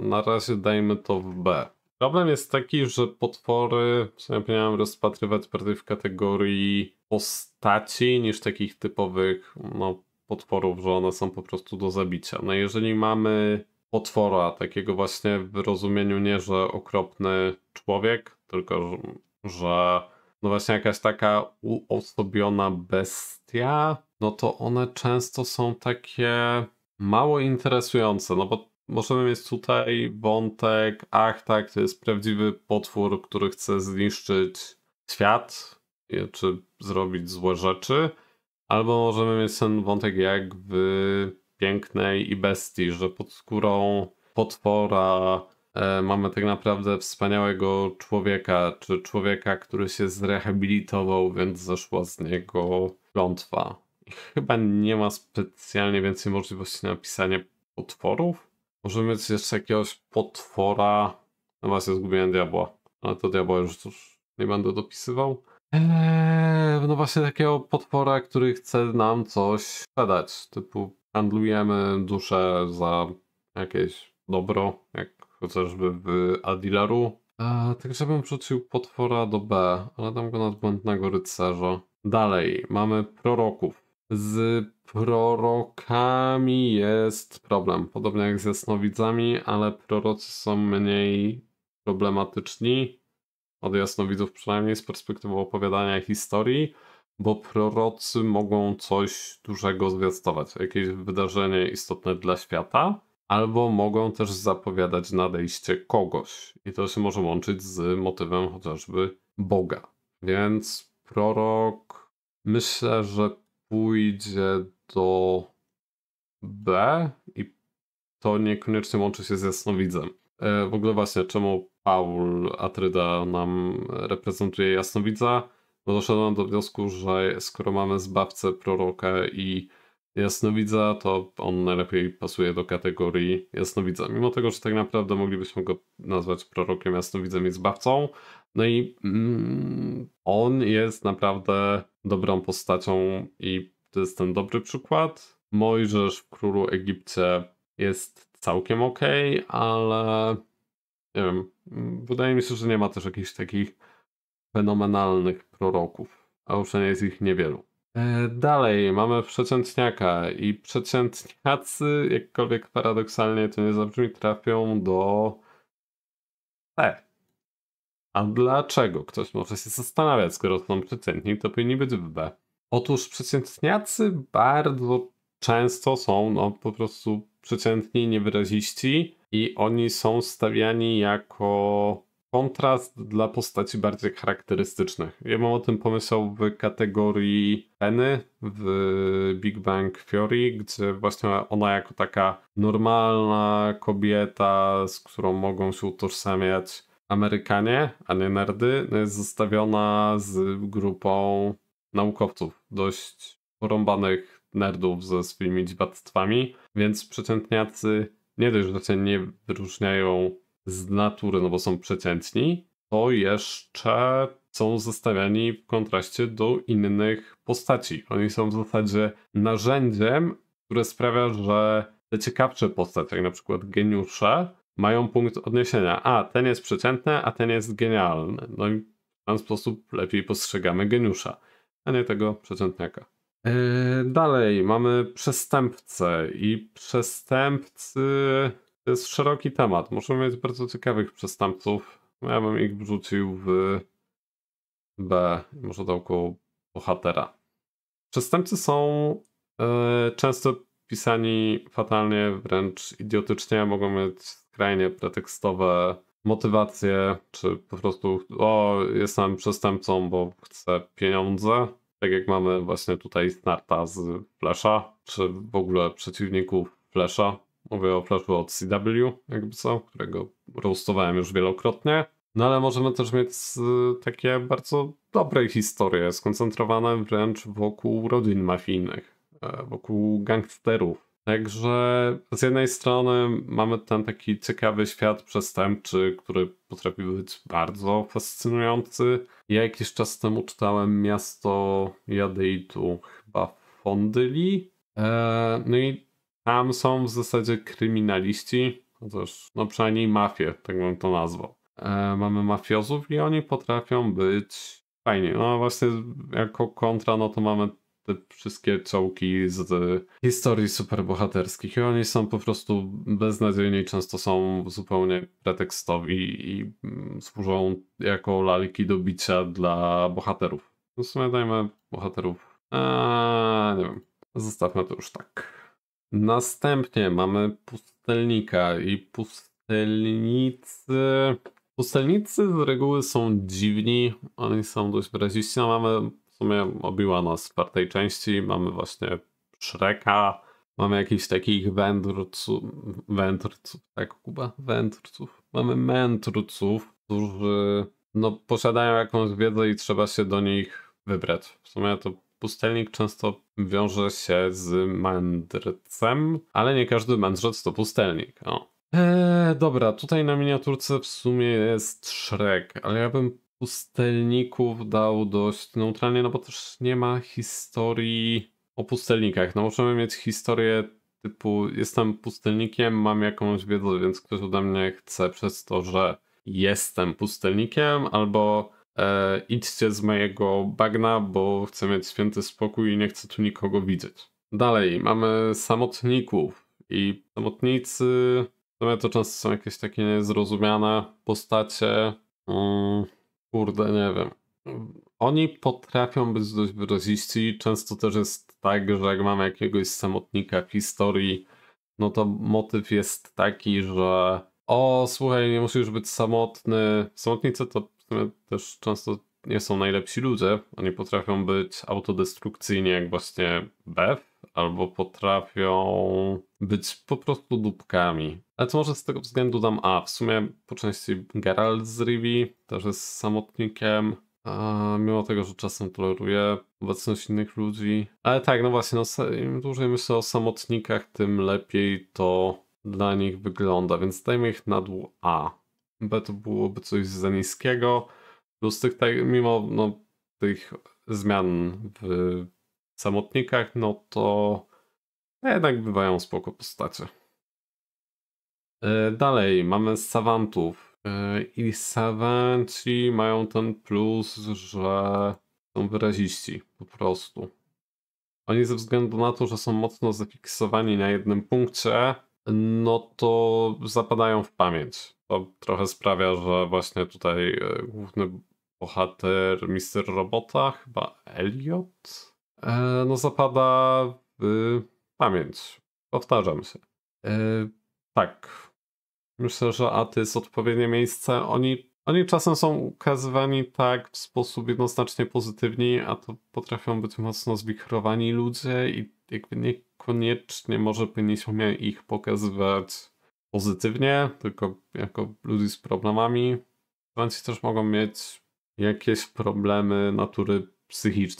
Na razie dajmy to w B. Problem jest taki, że potwory w sumie powinienem rozpatrywać bardziej w kategorii postaci niż takich typowych no, potworów, że one są po prostu do zabicia. No jeżeli mamy potwora, takiego właśnie w rozumieniu nie, że okropny człowiek, tylko że no właśnie jakaś taka uosobiona bestia, no to one często są takie mało interesujące, no bo możemy mieć tutaj wątek, ach tak, to jest prawdziwy potwór, który chce zniszczyć świat, czy zrobić złe rzeczy, Albo możemy mieć ten wątek jak w Pięknej i Bestii, że pod skórą potwora e, mamy tak naprawdę wspaniałego człowieka, czy człowieka, który się zrehabilitował, więc zeszła z niego klątwa. I chyba nie ma specjalnie więcej możliwości na pisanie potworów. Możemy mieć jeszcze jakiegoś potwora. No właśnie, zgubiłem diabła, ale to diabła już, już nie będę dopisywał. Eee, no właśnie takiego potwora, który chce nam coś sprzedać. Typu handlujemy duszę za jakieś dobro, jak chociażby w Adilaru. E, także bym rzucił potwora do B, ale dam go nadbłędnego rycerza. Dalej, mamy proroków. Z prorokami jest problem, podobnie jak z jasnowidzami, ale prorocy są mniej problematyczni od jasnowidzów, przynajmniej z perspektywy opowiadania historii, bo prorocy mogą coś dużego zwiastować, jakieś wydarzenie istotne dla świata, albo mogą też zapowiadać nadejście kogoś. I to się może łączyć z motywem chociażby Boga. Więc prorok myślę, że pójdzie do B i to niekoniecznie łączy się z jasnowidzem. E, w ogóle właśnie, czemu Paul Atryda nam reprezentuje Jasnowidza? No doszedłem do wniosku, że skoro mamy Zbawcę, Proroka i Jasnowidza, to on najlepiej pasuje do kategorii Jasnowidza. Mimo tego, że tak naprawdę moglibyśmy go nazwać Prorokiem, Jasnowidzem i Zbawcą. No i mm, on jest naprawdę dobrą postacią i to jest ten dobry przykład. Mojżesz w Królu Egipcie jest całkiem ok, ale nie wiem, wydaje mi się, że nie ma też jakichś takich fenomenalnych proroków, a przynajmniej jest ich niewielu. E, dalej mamy przeciętniaka i przeciętniacy, jakkolwiek paradoksalnie to nie zabrzmi, trafią do C. A dlaczego? Ktoś może się zastanawiać, skoro są przeciętni, to powinni być w B. Otóż przeciętniacy bardzo często są no, po prostu przeciętni niewyraziści i oni są stawiani jako kontrast dla postaci bardziej charakterystycznych. Ja mam o tym pomysł w kategorii Penny w Big Bang Theory, gdzie właśnie ona jako taka normalna kobieta, z którą mogą się utożsamiać Amerykanie, a nie nerdy, no jest zostawiona z grupą naukowców dość porąbanych nerdów ze swoimi dziwactwami, więc przeciętniacy nie dość, że się nie wyróżniają z natury, no bo są przeciętni, to jeszcze są zestawiani w kontraście do innych postaci. Oni są w zasadzie narzędziem, które sprawia, że te ciekawsze postacie, jak na przykład geniusze, mają punkt odniesienia. A, ten jest przeciętny, a ten jest genialny. No i w ten sposób lepiej postrzegamy geniusza, a nie tego przeciętniaka. E, dalej mamy przestępcę i przestępcy to jest szeroki temat. Możemy mieć bardzo ciekawych przestępców. No, ja bym ich wrzucił w B, może do około bohatera. Przestępcy są e, często pisani fatalnie, wręcz idiotycznie, mogą mieć skrajnie pretekstowe motywacje, czy po prostu o, jestem przestępcą, bo chcę pieniądze tak jak mamy właśnie tutaj Snarta z Flesza, czy w ogóle przeciwników Flesza. Mówię o Fleszu od CW, jakby co, którego roastowałem już wielokrotnie. No ale możemy też mieć y, takie bardzo dobre historie, skoncentrowane wręcz wokół rodzin mafijnych, e, wokół gangsterów, Także z jednej strony mamy ten taki ciekawy świat przestępczy, który potrafi być bardzo fascynujący. Ja jakiś czas temu czytałem Miasto Jadeitu, chyba Fondyli. Eee, no i tam są w zasadzie kryminaliści, chociaż no przynajmniej mafie, tak bym to nazwał. Eee, mamy mafiozów i oni potrafią być fajni. No właśnie jako kontra, no to mamy te wszystkie czołki z historii superbohaterskich i oni są po prostu beznadziejni, często są zupełnie pretekstowi i służą jako lalki do bicia dla bohaterów. No w sumie dajmy bohaterów, a eee, nie wiem, zostawmy to już tak. Następnie mamy pustelnika i pustelnicy... Pustelnicy z reguły są dziwni, oni są dość braziści. a mamy w sumie obiła nas w czwartej części. Mamy właśnie Shreka, mamy jakichś takich wędrców, wędrców, tak Kuba? Wędrców. Mamy mędrców, którzy no, posiadają jakąś wiedzę i trzeba się do nich wybrać. W sumie to pustelnik często wiąże się z mędrcem, ale nie każdy mędrzec to pustelnik. O. No. Eee, dobra, tutaj na miniaturce w sumie jest Shrek, ale ja bym pustelników dał dość neutralnie, no bo też nie ma historii o pustelnikach. No możemy mieć historię typu jestem pustelnikiem, mam jakąś wiedzę, więc ktoś ode mnie chce przez to, że jestem pustelnikiem, albo e, idźcie z mojego bagna, bo chcę mieć święty spokój i nie chcę tu nikogo widzieć. Dalej, mamy samotników i samotnicy, w sumie to często są jakieś takie niezrozumiane postacie, mm. Kurde, nie wiem. Oni potrafią być dość wyraziści. Często też jest tak, że jak mamy jakiegoś samotnika w historii, no to motyw jest taki, że o, słuchaj, nie musisz być samotny. Samotnicy to też często nie są najlepsi ludzie. Oni potrafią być autodestrukcyjni, jak właśnie Beth albo potrafią być po prostu dupkami. Ale to może z tego względu dam A. W sumie po części Geralt z Rivi też jest samotnikiem. A mimo tego, że czasem toleruje obecność innych ludzi. Ale tak, no właśnie, no, im dłużej myślę o samotnikach, tym lepiej to dla nich wygląda, więc dajmy ich na dół A. B to byłoby coś za niskiego. Plus tych, tak, mimo no, tych zmian w samotnikach, no to jednak bywają spoko postacie. E, dalej, mamy savantów. E, I savanci mają ten plus, że są wyraziści po prostu. Oni ze względu na to, że są mocno zafiksowani na jednym punkcie, no to zapadają w pamięć. To trochę sprawia, że właśnie tutaj e, główny bohater Mister Robota, chyba Elliot, E, no zapada w y, pamięć. Powtarzam się. E, tak. Myślę, że aty jest odpowiednie miejsce. Oni, oni czasem są ukazywani tak w sposób jednoznacznie pozytywny, a to potrafią być mocno zwichrowani ludzie i jakby niekoniecznie może powinniśmy ich pokazywać pozytywnie, tylko jako ludzi z problemami. Studenci też mogą mieć jakieś problemy natury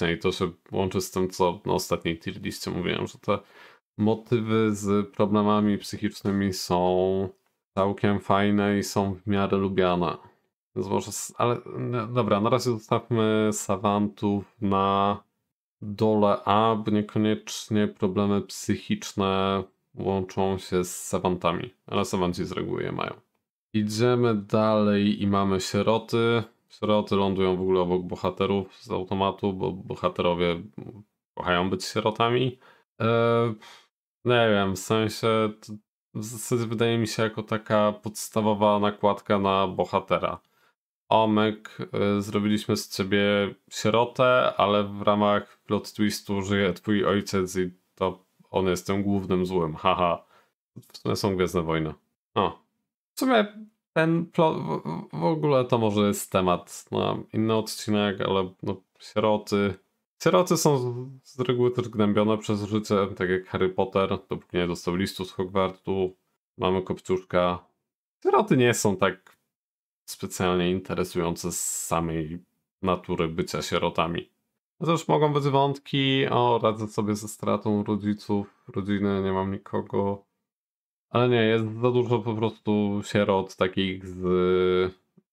i To się łączy z tym, co na ostatniej tier liście mówiłem, że te motywy z problemami psychicznymi są całkiem fajne i są w miarę lubiane. Zwłaszcza, ale dobra, na razie zostawmy savantów na dole A, bo niekoniecznie problemy psychiczne łączą się z savantami, ale savanci z reguły je mają. Idziemy dalej i mamy sieroty. Sieroty lądują w ogóle obok bohaterów z automatu, bo bohaterowie kochają być sierotami. Eee, nie wiem, w sensie w zasadzie wydaje mi się jako taka podstawowa nakładka na bohatera. Omek, e, zrobiliśmy z ciebie sierotę, ale w ramach plot twistu żyje twój ojciec i to on jest tym głównym złym, haha. to nie są Gwiezdne Wojny. O. W sumie ten plot, w, ogóle to może jest temat na inny odcinek, ale no, sieroty. Sieroty są z reguły też gnębione przez życie, tak jak Harry Potter, dopóki nie dostał listu z Hogwartu, mamy kopciuszka. Sieroty nie są tak specjalnie interesujące z samej natury bycia sierotami. Chociaż mogą być wątki, o radzę sobie ze stratą rodziców, rodziny, nie mam nikogo, ale nie, jest za dużo po prostu sierot takich z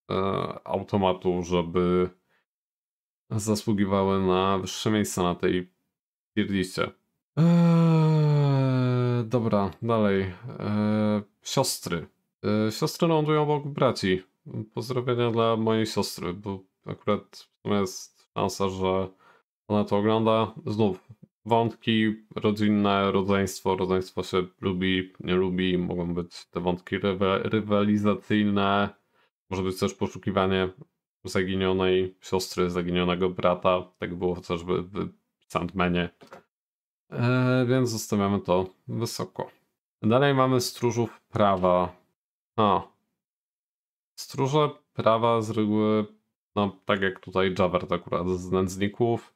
e, automatu, żeby zasługiwały na wyższe miejsca na tej tier Eee, dobra, dalej. Eee, siostry. Eee, siostry lądują obok braci. Pozdrowienia dla mojej siostry, bo akurat jest szansa, że ona to ogląda. Znów wątki rodzinne, rodzeństwo, rodzeństwo się lubi, nie lubi, mogą być te wątki rywa, rywalizacyjne, może być też poszukiwanie zaginionej siostry, zaginionego brata, tak było chociażby w Sandmanie, e, więc zostawiamy to wysoko. Dalej mamy stróżów prawa. A. Stróże prawa z reguły, no tak jak tutaj Javert akurat z nędzników,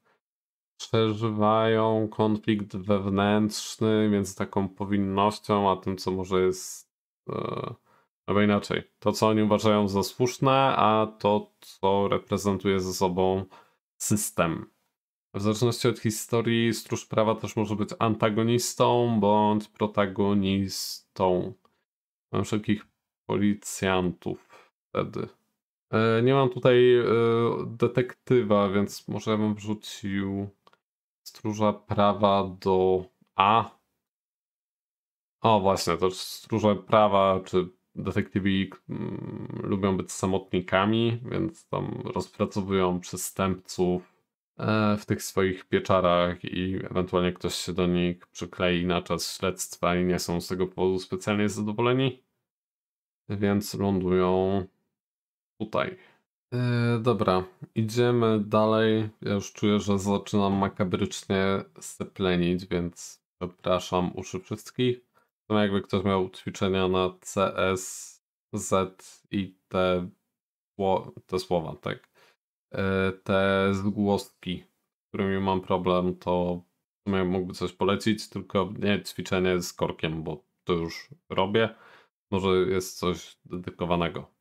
przeżywają konflikt wewnętrzny między taką powinnością a tym, co może jest. E, albo inaczej, to co oni uważają za słuszne, a to co reprezentuje ze sobą system. W zależności od historii, stróż prawa też może być antagonistą bądź protagonistą. Mam wszelkich policjantów wtedy. E, nie mam tutaj e, detektywa, więc może ja bym wrzucił stróża prawa do A. O właśnie, to stróże prawa czy detektywi mm, lubią być samotnikami, więc tam rozpracowują przestępców e, w tych swoich pieczarach i ewentualnie ktoś się do nich przyklei na czas śledztwa i nie są z tego powodu specjalnie zadowoleni, więc lądują tutaj. E, dobra, idziemy dalej. Ja już czuję, że zaczynam makabrycznie seplenić, więc przepraszam uszy wszystkich. To no, jakby ktoś miał ćwiczenia na CS, Z i te, te słowa, tak. E, te zgłoski, z którymi mam problem, to w sumie mógłby coś polecić, tylko nie ćwiczenie z korkiem, bo to już robię. Może jest coś dedykowanego.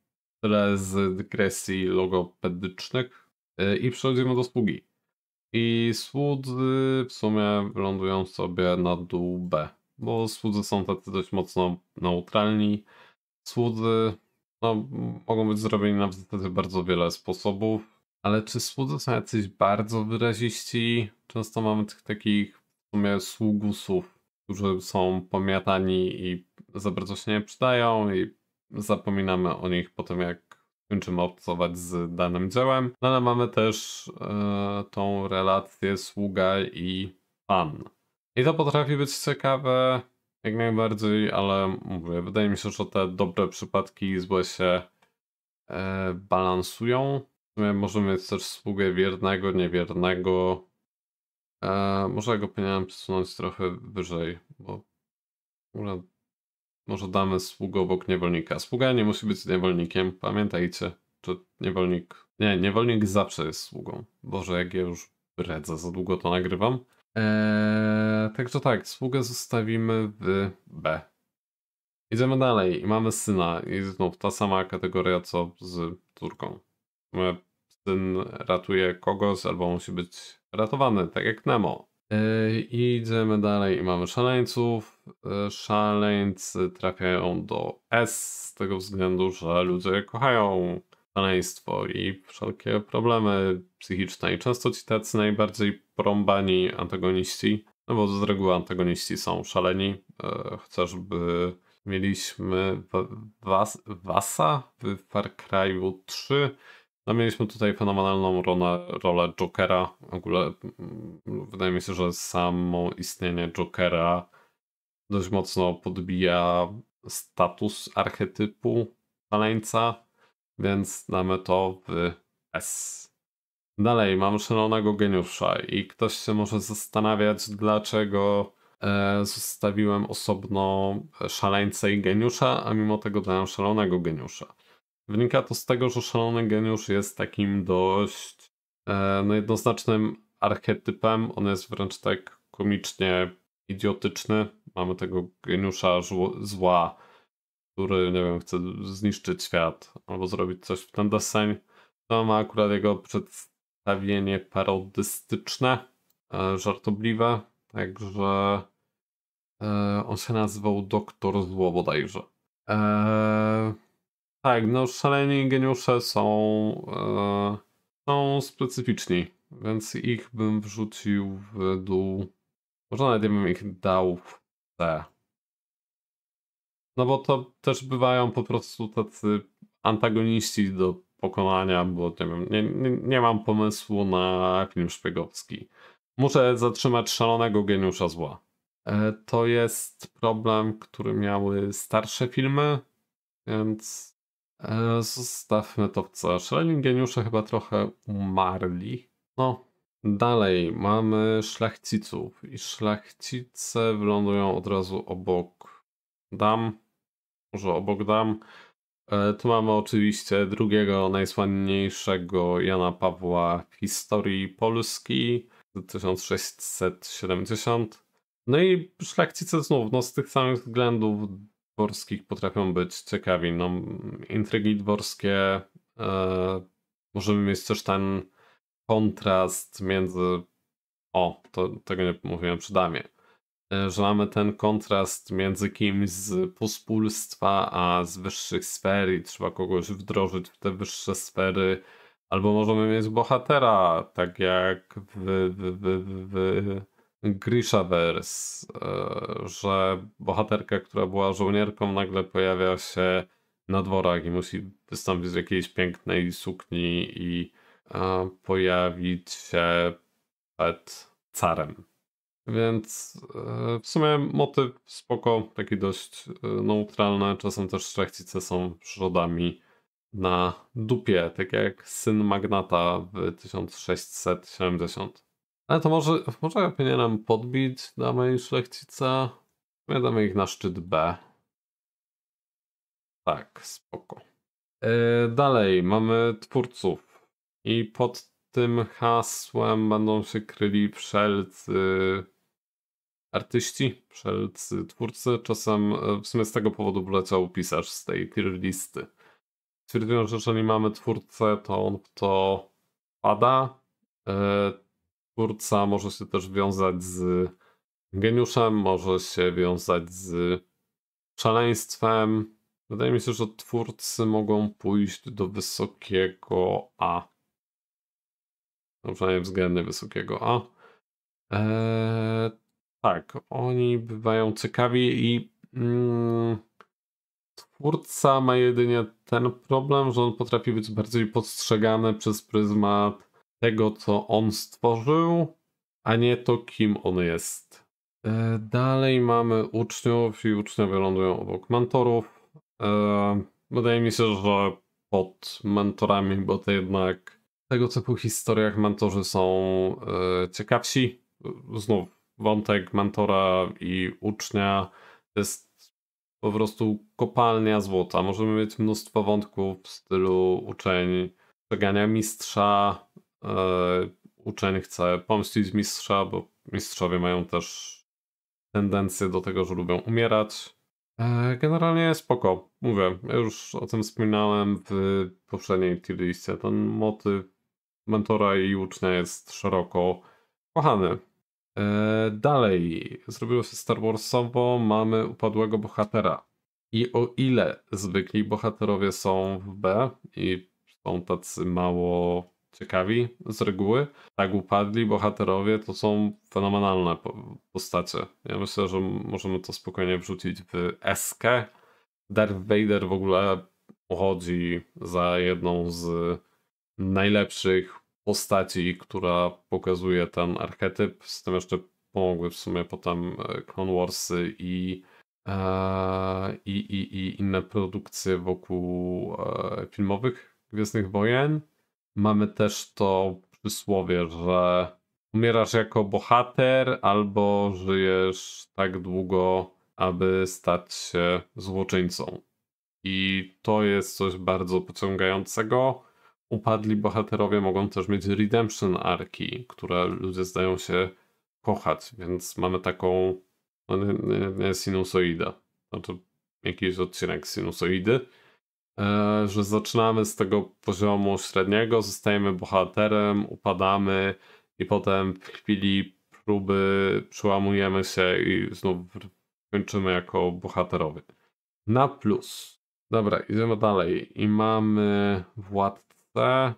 Tyle z dygresji logopedycznych. Y, I przechodzimy do sługi. I słudzy w sumie lądują sobie na dół B, bo słudzy są tacy dość mocno neutralni. Słudzy no, mogą być zrobieni na w bardzo wiele sposobów, ale czy słudzy są jacyś bardzo wyraziści? Często mamy tych takich w sumie sługusów, którzy są pomiatani i za bardzo się nie przydają i zapominamy o nich potem jak kończymy obcować z danym dziełem. No ale mamy też e, tą relację sługa i pan. I to potrafi być ciekawe jak najbardziej, ale mówię, wydaje mi się, że te dobre przypadki złe się e, balansują. Możemy mieć też sługę wiernego, niewiernego. E, może go powinienem przesunąć trochę wyżej, bo może damy sługę obok niewolnika. Sługa nie musi być niewolnikiem, pamiętajcie. Czy niewolnik... Nie, niewolnik zawsze jest sługą. Boże, jak ja już bredzę, za długo to nagrywam. Eee, także tak, sługę zostawimy w B. Idziemy dalej i mamy syna i znów ta sama kategoria co z córką. Syn ratuje kogoś albo musi być ratowany, tak jak Nemo. E, idziemy dalej i mamy szaleńców. E, szaleńcy trafiają do S z tego względu, że ludzie kochają szaleństwo i wszelkie problemy psychiczne. I często ci tacy najbardziej porąbani antagoniści, no bo z reguły antagoniści są szaleni, e, chociażby mieliśmy Wasa w Far Cry 3, no, mieliśmy tutaj fenomenalną rolę, rolę Jokera. W ogóle mm, wydaje mi się, że samo istnienie Jokera dość mocno podbija status archetypu szaleńca, więc damy to w S. Dalej, mam szalonego geniusza i ktoś się może zastanawiać, dlaczego e, zostawiłem osobno szaleńca i geniusza, a mimo tego dałem szalonego geniusza. Wynika to z tego, że szalony geniusz jest takim dość e, no jednoznacznym archetypem. On jest wręcz tak komicznie idiotyczny. Mamy tego geniusza zła, który, nie wiem, chce zniszczyć świat albo zrobić coś w ten deseń. To ma akurat jego przedstawienie parodystyczne, e, żartobliwe. Także e, on się nazywał Doktor Zło bodajże. Eee, tak, no szaleni geniusze są, e, są specyficzni, więc ich bym wrzucił w dół. Może nawet bym ich dał w C. No bo to też bywają po prostu tacy antagoniści do pokonania, bo nie wiem, nie, nie, nie mam pomysłu na film szpiegowski. Muszę zatrzymać szalonego geniusza zła. E, to jest problem, który miały starsze filmy, więc E, zostawmy to w co. geniusze chyba trochę umarli. No, dalej mamy szlachciców i szlachcice wylądują od razu obok dam. Może obok dam. E, tu mamy oczywiście drugiego najsłanniejszego Jana Pawła w historii Polski 1670. No i szlachcice znów no, z tych samych względów dworskich potrafią być ciekawi. No, intrygi dworskie e, możemy mieć też ten kontrast między. O, to, tego nie mówiłem przy damie. E, że mamy ten kontrast między kimś z pospólstwa, a z wyższych sfer i trzeba kogoś wdrożyć w te wyższe sfery. Albo możemy mieć bohatera, tak jak w, w, w, w Grishaverse, e, że bohaterka, która była żołnierką, nagle pojawia się na dworach i musi wystąpić z jakiejś pięknej sukni i e, pojawić się przed carem. Więc e, w sumie motyw spoko, taki dość neutralny. Czasem też szlachcice są przyrodami na dupie, tak jak syn magnata w 1670. Ale to może, może ja powinienem podbić, damy im szlechcica. Ja damy ich na szczyt B. Tak, spoko. Yy, dalej, mamy twórców. I pod tym hasłem będą się kryli wszelcy artyści, wszelcy twórcy. Czasem e, w sumie z tego powodu wleciał pisarz z tej tier listy. Stwierdziłem, że jeżeli mamy twórcę, to on w to pada. Yy, e, twórca może się też wiązać z geniuszem, może się wiązać z szaleństwem. Wydaje mi się, że twórcy mogą pójść do wysokiego A. No przynajmniej względnie wysokiego A. Eee, tak, oni bywają ciekawi i mm, twórca ma jedynie ten problem, że on potrafi być bardziej postrzegany przez pryzmat tego, co on stworzył, a nie to, kim on jest. E, dalej mamy uczniów i uczniowie lądują obok mentorów. E, wydaje mi się, że pod mentorami, bo to jednak w tego typu historiach mentorzy są e, ciekawsi. Znów wątek mentora i ucznia jest po prostu kopalnia złota. Możemy mieć mnóstwo wątków w stylu uczeń przegania mistrza, E, uczeń chce pomścić mistrza, bo mistrzowie mają też tendencję do tego, że lubią umierać. E, generalnie spoko. Mówię, ja już o tym wspominałem w poprzedniej tier liście. Ten motyw mentora i ucznia jest szeroko kochany. E, dalej, zrobiło się Star Warsowo, mamy upadłego bohatera. I o ile zwykli bohaterowie są w B i są tacy mało ciekawi z reguły. Tak upadli bohaterowie to są fenomenalne postacie. Ja myślę, że możemy to spokojnie wrzucić w SK. Darth Vader w ogóle uchodzi za jedną z najlepszych postaci, która pokazuje ten archetyp. Z tym jeszcze pomogły w sumie potem e, Clone Warsy i e, i, i, i inne produkcje wokół e, filmowych Gwiezdnych Wojen mamy też to przysłowie, że umierasz jako bohater albo żyjesz tak długo, aby stać się złoczyńcą. I to jest coś bardzo pociągającego. Upadli bohaterowie mogą też mieć redemption arki, które ludzie zdają się kochać, więc mamy taką no, sinusoidę. Znaczy jakiś odcinek sinusoidy E, że zaczynamy z tego poziomu średniego, zostajemy bohaterem, upadamy i potem w chwili próby przełamujemy się i znów kończymy jako bohaterowie. Na plus. Dobra, idziemy dalej. I mamy władcę.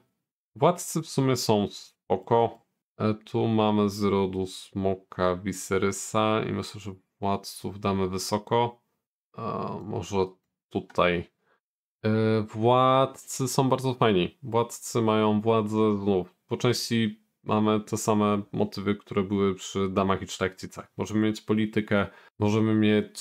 Władcy w sumie są spoko. E, tu mamy z rodu Smoka Viserysa i myślę, że władców damy wysoko. A e, może tutaj E, władcy są bardzo fajni. Władcy mają władzę, no, po części mamy te same motywy, które były przy damach i czterechcicach. Możemy mieć politykę, możemy mieć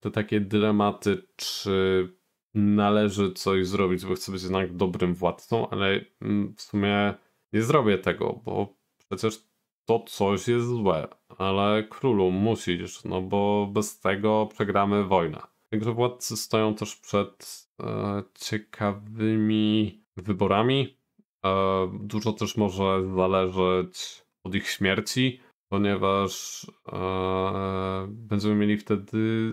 te takie dylematy, czy należy coś zrobić, bo chcę być jednak dobrym władcą, ale mm, w sumie nie zrobię tego, bo przecież to coś jest złe, ale królu musisz, no bo bez tego przegramy wojnę władcy stoją też przed e, ciekawymi wyborami. E, dużo też może zależeć od ich śmierci, ponieważ e, będziemy mieli wtedy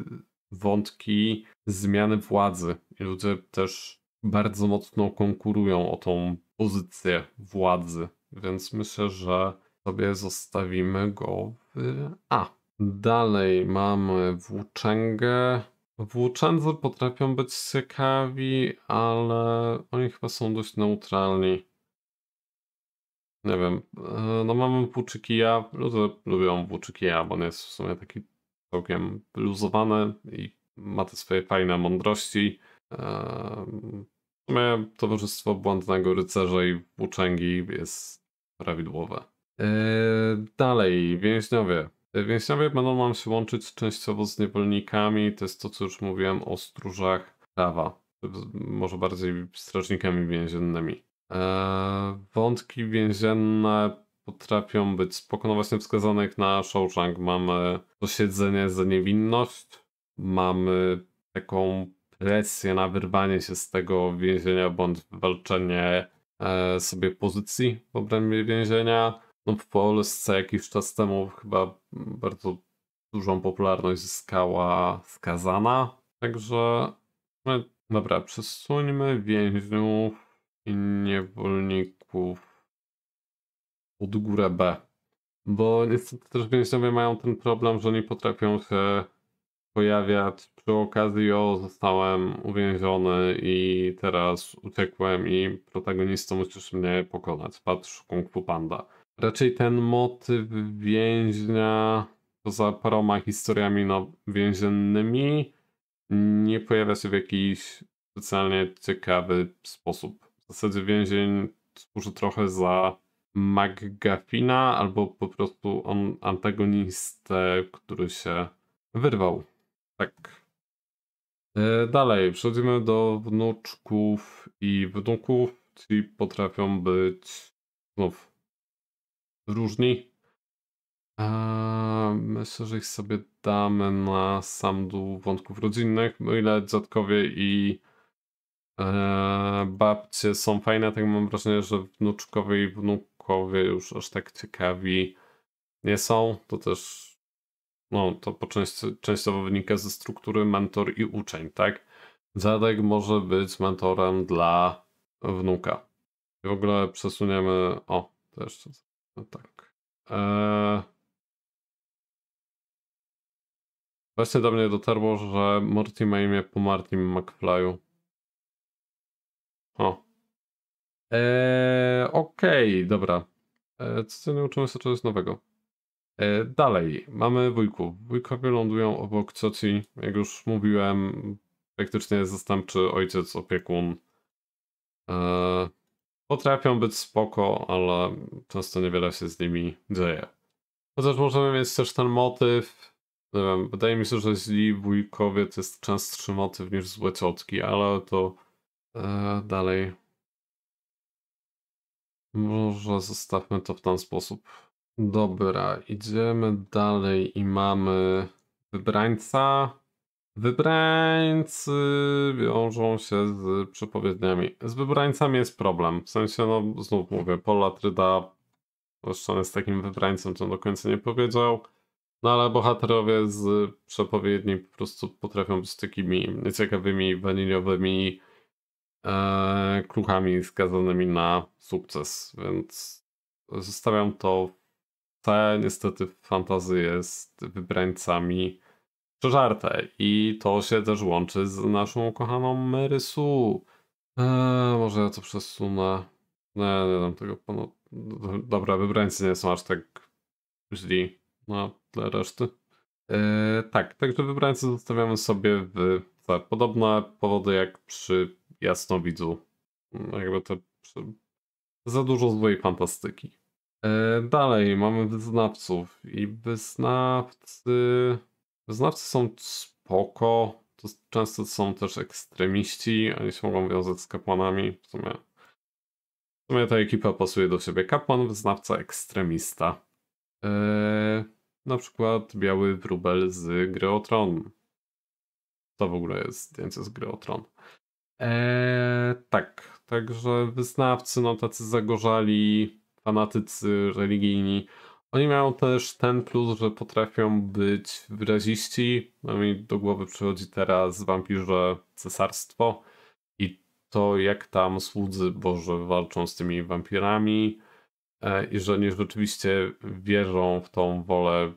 wątki zmiany władzy i ludzie też bardzo mocno konkurują o tą pozycję władzy, więc myślę, że sobie zostawimy go w A. Dalej mamy włóczęgę, Włóczędzy potrafią być ciekawi, ale oni chyba są dość neutralni. Nie wiem, e, no mamy włóczyki ja, ludzie lubią włóczyki ja, bo on jest w sumie taki całkiem luzowany i ma te swoje fajne mądrości. E, w sumie Towarzystwo Błędnego Rycerza i Włóczęgi jest prawidłowe. E, dalej, więźniowie. Więźniowie będą nam się łączyć częściowo z niewolnikami, to jest to, co już mówiłem o stróżach prawa, może bardziej strażnikami więziennymi. Eee, wątki więzienne potrafią być spoko, no właśnie wskazanych na Shawshank mamy dosiedzenie za niewinność, mamy taką presję na wyrwanie się z tego więzienia bądź wywalczenie e, eee, sobie pozycji w obrębie więzienia no, w Polsce jakiś czas temu chyba bardzo dużą popularność zyskała skazana. Także no, dobra, przesuńmy więźniów i niewolników pod górę B. Bo niestety też więźniowie mają ten problem, że nie potrafią się pojawiać przy okazji o zostałem uwięziony i teraz uciekłem i protagonista musisz mnie pokonać. Patrz Kung Fu Panda. Raczej ten motyw więźnia poza paroma historiami no, więziennymi nie pojawia się w jakiś specjalnie ciekawy sposób. W zasadzie więzień służy trochę za McGuffina albo po prostu on antagonistę, który się wyrwał. Tak. E, dalej, przechodzimy do wnuczków i wnuków, ci potrafią być znów różni. Myślę, że ich sobie damy na sam dół wątków rodzinnych. O no ile dziadkowie i e, babcie są fajne, tak mam wrażenie, że wnuczkowie i wnukowie już aż tak ciekawi nie są. To też no, to po części, częściowo wynika ze struktury mentor i uczeń, tak? Dziadek może być mentorem dla wnuka. I w ogóle przesuniemy. O, też to no tak. Eee... Właśnie do mnie dotarło, że Morty ma imię po Martin McFly'u. O. Eee, Okej, okay, dobra. Eee, co nie uczymy się czegoś nowego. Eee, dalej, mamy wujków. Wujkowie lądują obok cioci. Jak już mówiłem, praktycznie zastępczy ojciec, opiekun. Eee, Potrafią być spoko, ale często niewiele się z nimi dzieje. Chociaż możemy mieć też ten motyw, nie wiem, wydaje mi się, że źli wujkowie to jest częstszy motyw niż złe ciotki, ale to e, dalej. Może zostawmy to w ten sposób. Dobra, idziemy dalej i mamy wybrańca, Wybrańcy wiążą się z przepowiedniami. Z wybrańcami jest problem. W sensie, no znów mówię, Polatryda zresztą jest takim wybrańcem, co do końca nie powiedział. No ale bohaterowie z przepowiedni po prostu potrafią być takimi nieciekawymi, waniliowymi e, kluchami skazanymi na sukces, więc zostawiam to. Te niestety fantazy fantazji jest wybrańcami przeżarte. I to się też łączy z naszą kochaną Mary Eee, może ja to przesunę. Nie, nie dam tego panu. Dobra, wybrańcy nie są aż tak źli na tle reszty. Eee, tak, także wybrańcy zostawiamy sobie w podobne powody jak przy jasnowidzu. Jakby to przy... za dużo złej fantastyki. Eee, dalej mamy wyznawców i wyznawcy Wyznawcy są spoko, to często są też ekstremiści, oni się mogą wiązać z kapłanami. W sumie, w sumie ta ekipa pasuje do siebie. Kapłan, wyznawca, ekstremista. Eee, na przykład biały wróbel z gry o Tron. To w ogóle jest zdjęcie z gry o Tron. Eee, tak, także wyznawcy, no tacy zagorzali, fanatycy religijni, oni mają też ten plus, że potrafią być wyraziści. No mi do głowy przychodzi teraz wampirze cesarstwo i to jak tam słudzy Boże walczą z tymi wampirami e, i że oni rzeczywiście wierzą w tą wolę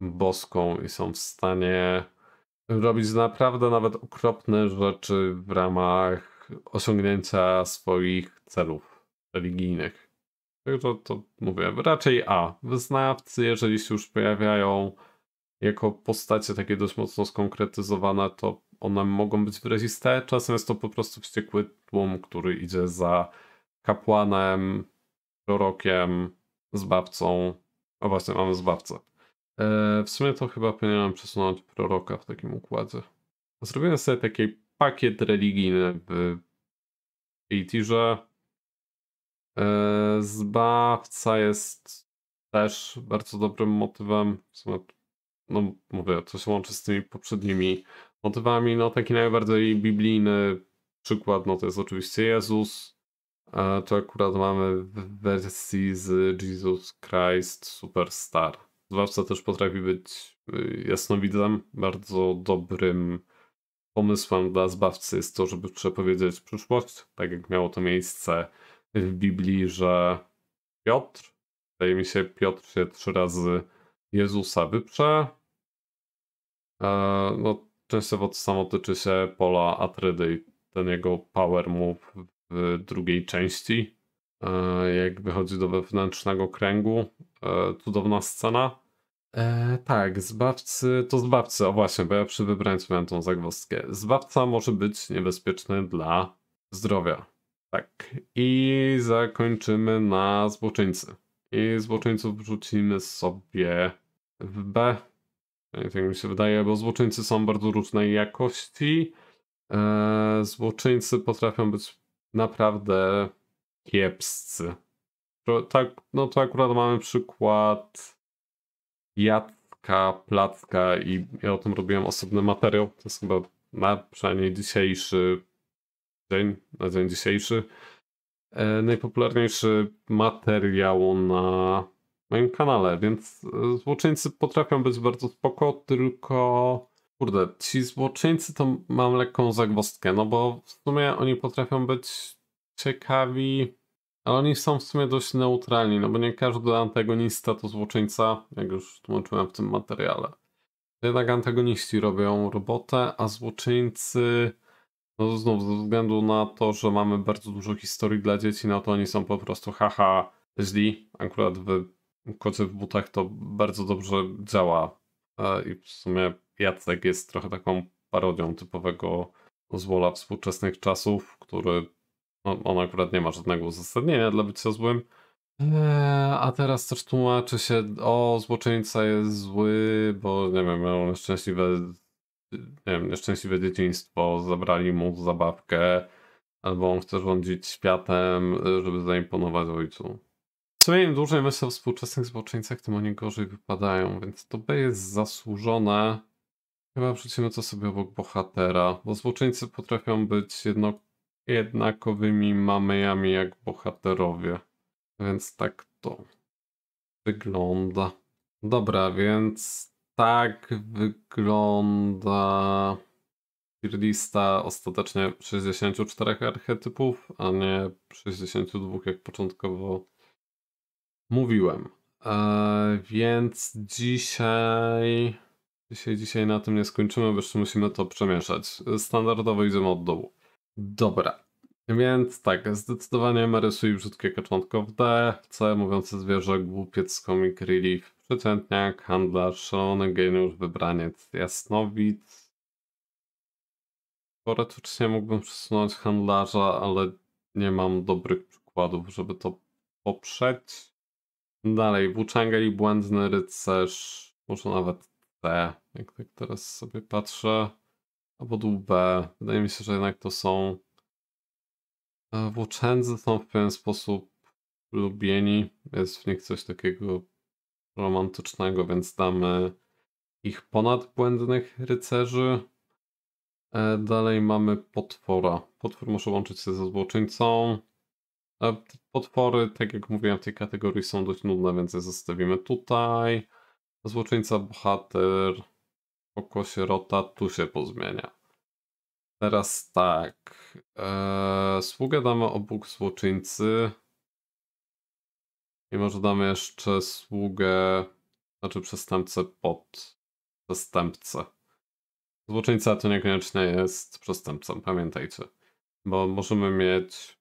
boską i są w stanie robić naprawdę nawet okropne rzeczy w ramach osiągnięcia swoich celów religijnych. Także to mówię, raczej A. Wyznawcy, jeżeli się już pojawiają jako postacie takie dość mocno skonkretyzowane, to one mogą być wyraziste. Czasem jest to po prostu wściekły tłum, który idzie za kapłanem, prorokiem, zbawcą. O właśnie, mamy zbawcę. Eee, w sumie to chyba powinienem przesunąć proroka w takim układzie. Zrobiłem sobie taki pakiet religijny w Eightirze E, zbawca jest też bardzo dobrym motywem. no mówię, to się łączy z tymi poprzednimi motywami. No taki najbardziej biblijny przykład, no to jest oczywiście Jezus. E, to akurat mamy w wersji z Jesus Christ Superstar. Zbawca też potrafi być y, jasnowidzem, bardzo dobrym pomysłem dla zbawcy jest to, żeby przepowiedzieć przyszłość, tak jak miało to miejsce w Biblii, że Piotr, wydaje mi się, Piotr się trzy razy Jezusa wyprze. Eee, no, częściowo to samo tyczy się pola Atrydy i ten jego power move w drugiej części, e, jak wychodzi do wewnętrznego kręgu. E, cudowna scena. E, tak, zbawcy, to zbawcy, o właśnie, bo ja przy wybraniu miałem tą zagwozdkę. Zbawca może być niebezpieczny dla zdrowia. Tak. I zakończymy na złoczyńcy. I złoczyńców wrzucimy sobie w B. Tak mi się wydaje, bo złoczyńcy są bardzo różnej jakości. Eee, złoczyńcy potrafią być naprawdę kiepscy. Tak, no to akurat mamy przykład Jacka, Placka i ja o tym robiłem osobny materiał. To jest chyba na przynajmniej dzisiejszy dzień, na dzień dzisiejszy. E, najpopularniejszy materiał na moim kanale, więc e, złoczyńcy potrafią być bardzo spoko, tylko kurde, ci złoczyńcy to mam lekką zagwostkę, no bo w sumie oni potrafią być ciekawi, ale oni są w sumie dość neutralni, no bo nie każdy antagonista to złoczyńca, jak już tłumaczyłem w tym materiale. Jednak antagoniści robią robotę, a złoczyńcy no znów, ze względu na to, że mamy bardzo dużo historii dla dzieci, no to oni są po prostu haha źli. Akurat w Kocie w butach to bardzo dobrze działa. E, I w sumie Jacek jest trochę taką parodią typowego złola współczesnych czasów, który no, on akurat nie ma żadnego uzasadnienia dla bycia złym. Eee, a teraz też tłumaczy się, o, złoczyńca jest zły, bo nie wiem, miał nieszczęśliwe nie wiem, nieszczęśliwe dzieciństwo, zabrali mu zabawkę, albo on chce rządzić światem, żeby zaimponować ojcu. Co im dłużej myślę o współczesnych zboczyńcach, tym oni gorzej wypadają, więc to B jest zasłużone. Chyba wrzucimy to sobie obok bohatera, bo złoczyńcy potrafią być jedno, jednakowymi mamejami jak bohaterowie. Więc tak to wygląda. Dobra, więc tak wygląda lista ostatecznie 64 archetypów, a nie 62, jak początkowo mówiłem. Eee, więc dzisiaj, dzisiaj, dzisiaj na tym nie skończymy, bo jeszcze musimy to przemieszać. Standardowo idziemy od dołu. Dobra, więc tak, zdecydowanie Marysuj brzydkie kaczątko w D, C mówiące zwierzę, głupiec, comic relief, przeciętniak, handlarz, szalony geniusz, wybraniec, jasnowic. Teoretycznie mógłbym przesunąć handlarza, ale nie mam dobrych przykładów, żeby to poprzeć. Dalej, włóczęga i błędny rycerz, może nawet C, jak tak teraz sobie patrzę, albo dół B. Wydaje mi się, że jednak to są Włóczędzy są w pewien sposób lubieni. Jest w nich coś takiego romantycznego, więc damy ich ponad błędnych rycerzy. E, dalej mamy potwora. Potwór może łączyć się ze złoczyńcą. E, potwory, tak jak mówiłem, w tej kategorii są dość nudne, więc je zostawimy tutaj. Złoczyńca, bohater, oko, sierota, tu się pozmienia. Teraz tak. Eee, sługę damy obok złoczyńcy. I może damy jeszcze sługę, znaczy przestępcę pod przestępcę. Złoczyńca to niekoniecznie jest przestępcą, pamiętajcie. Bo możemy mieć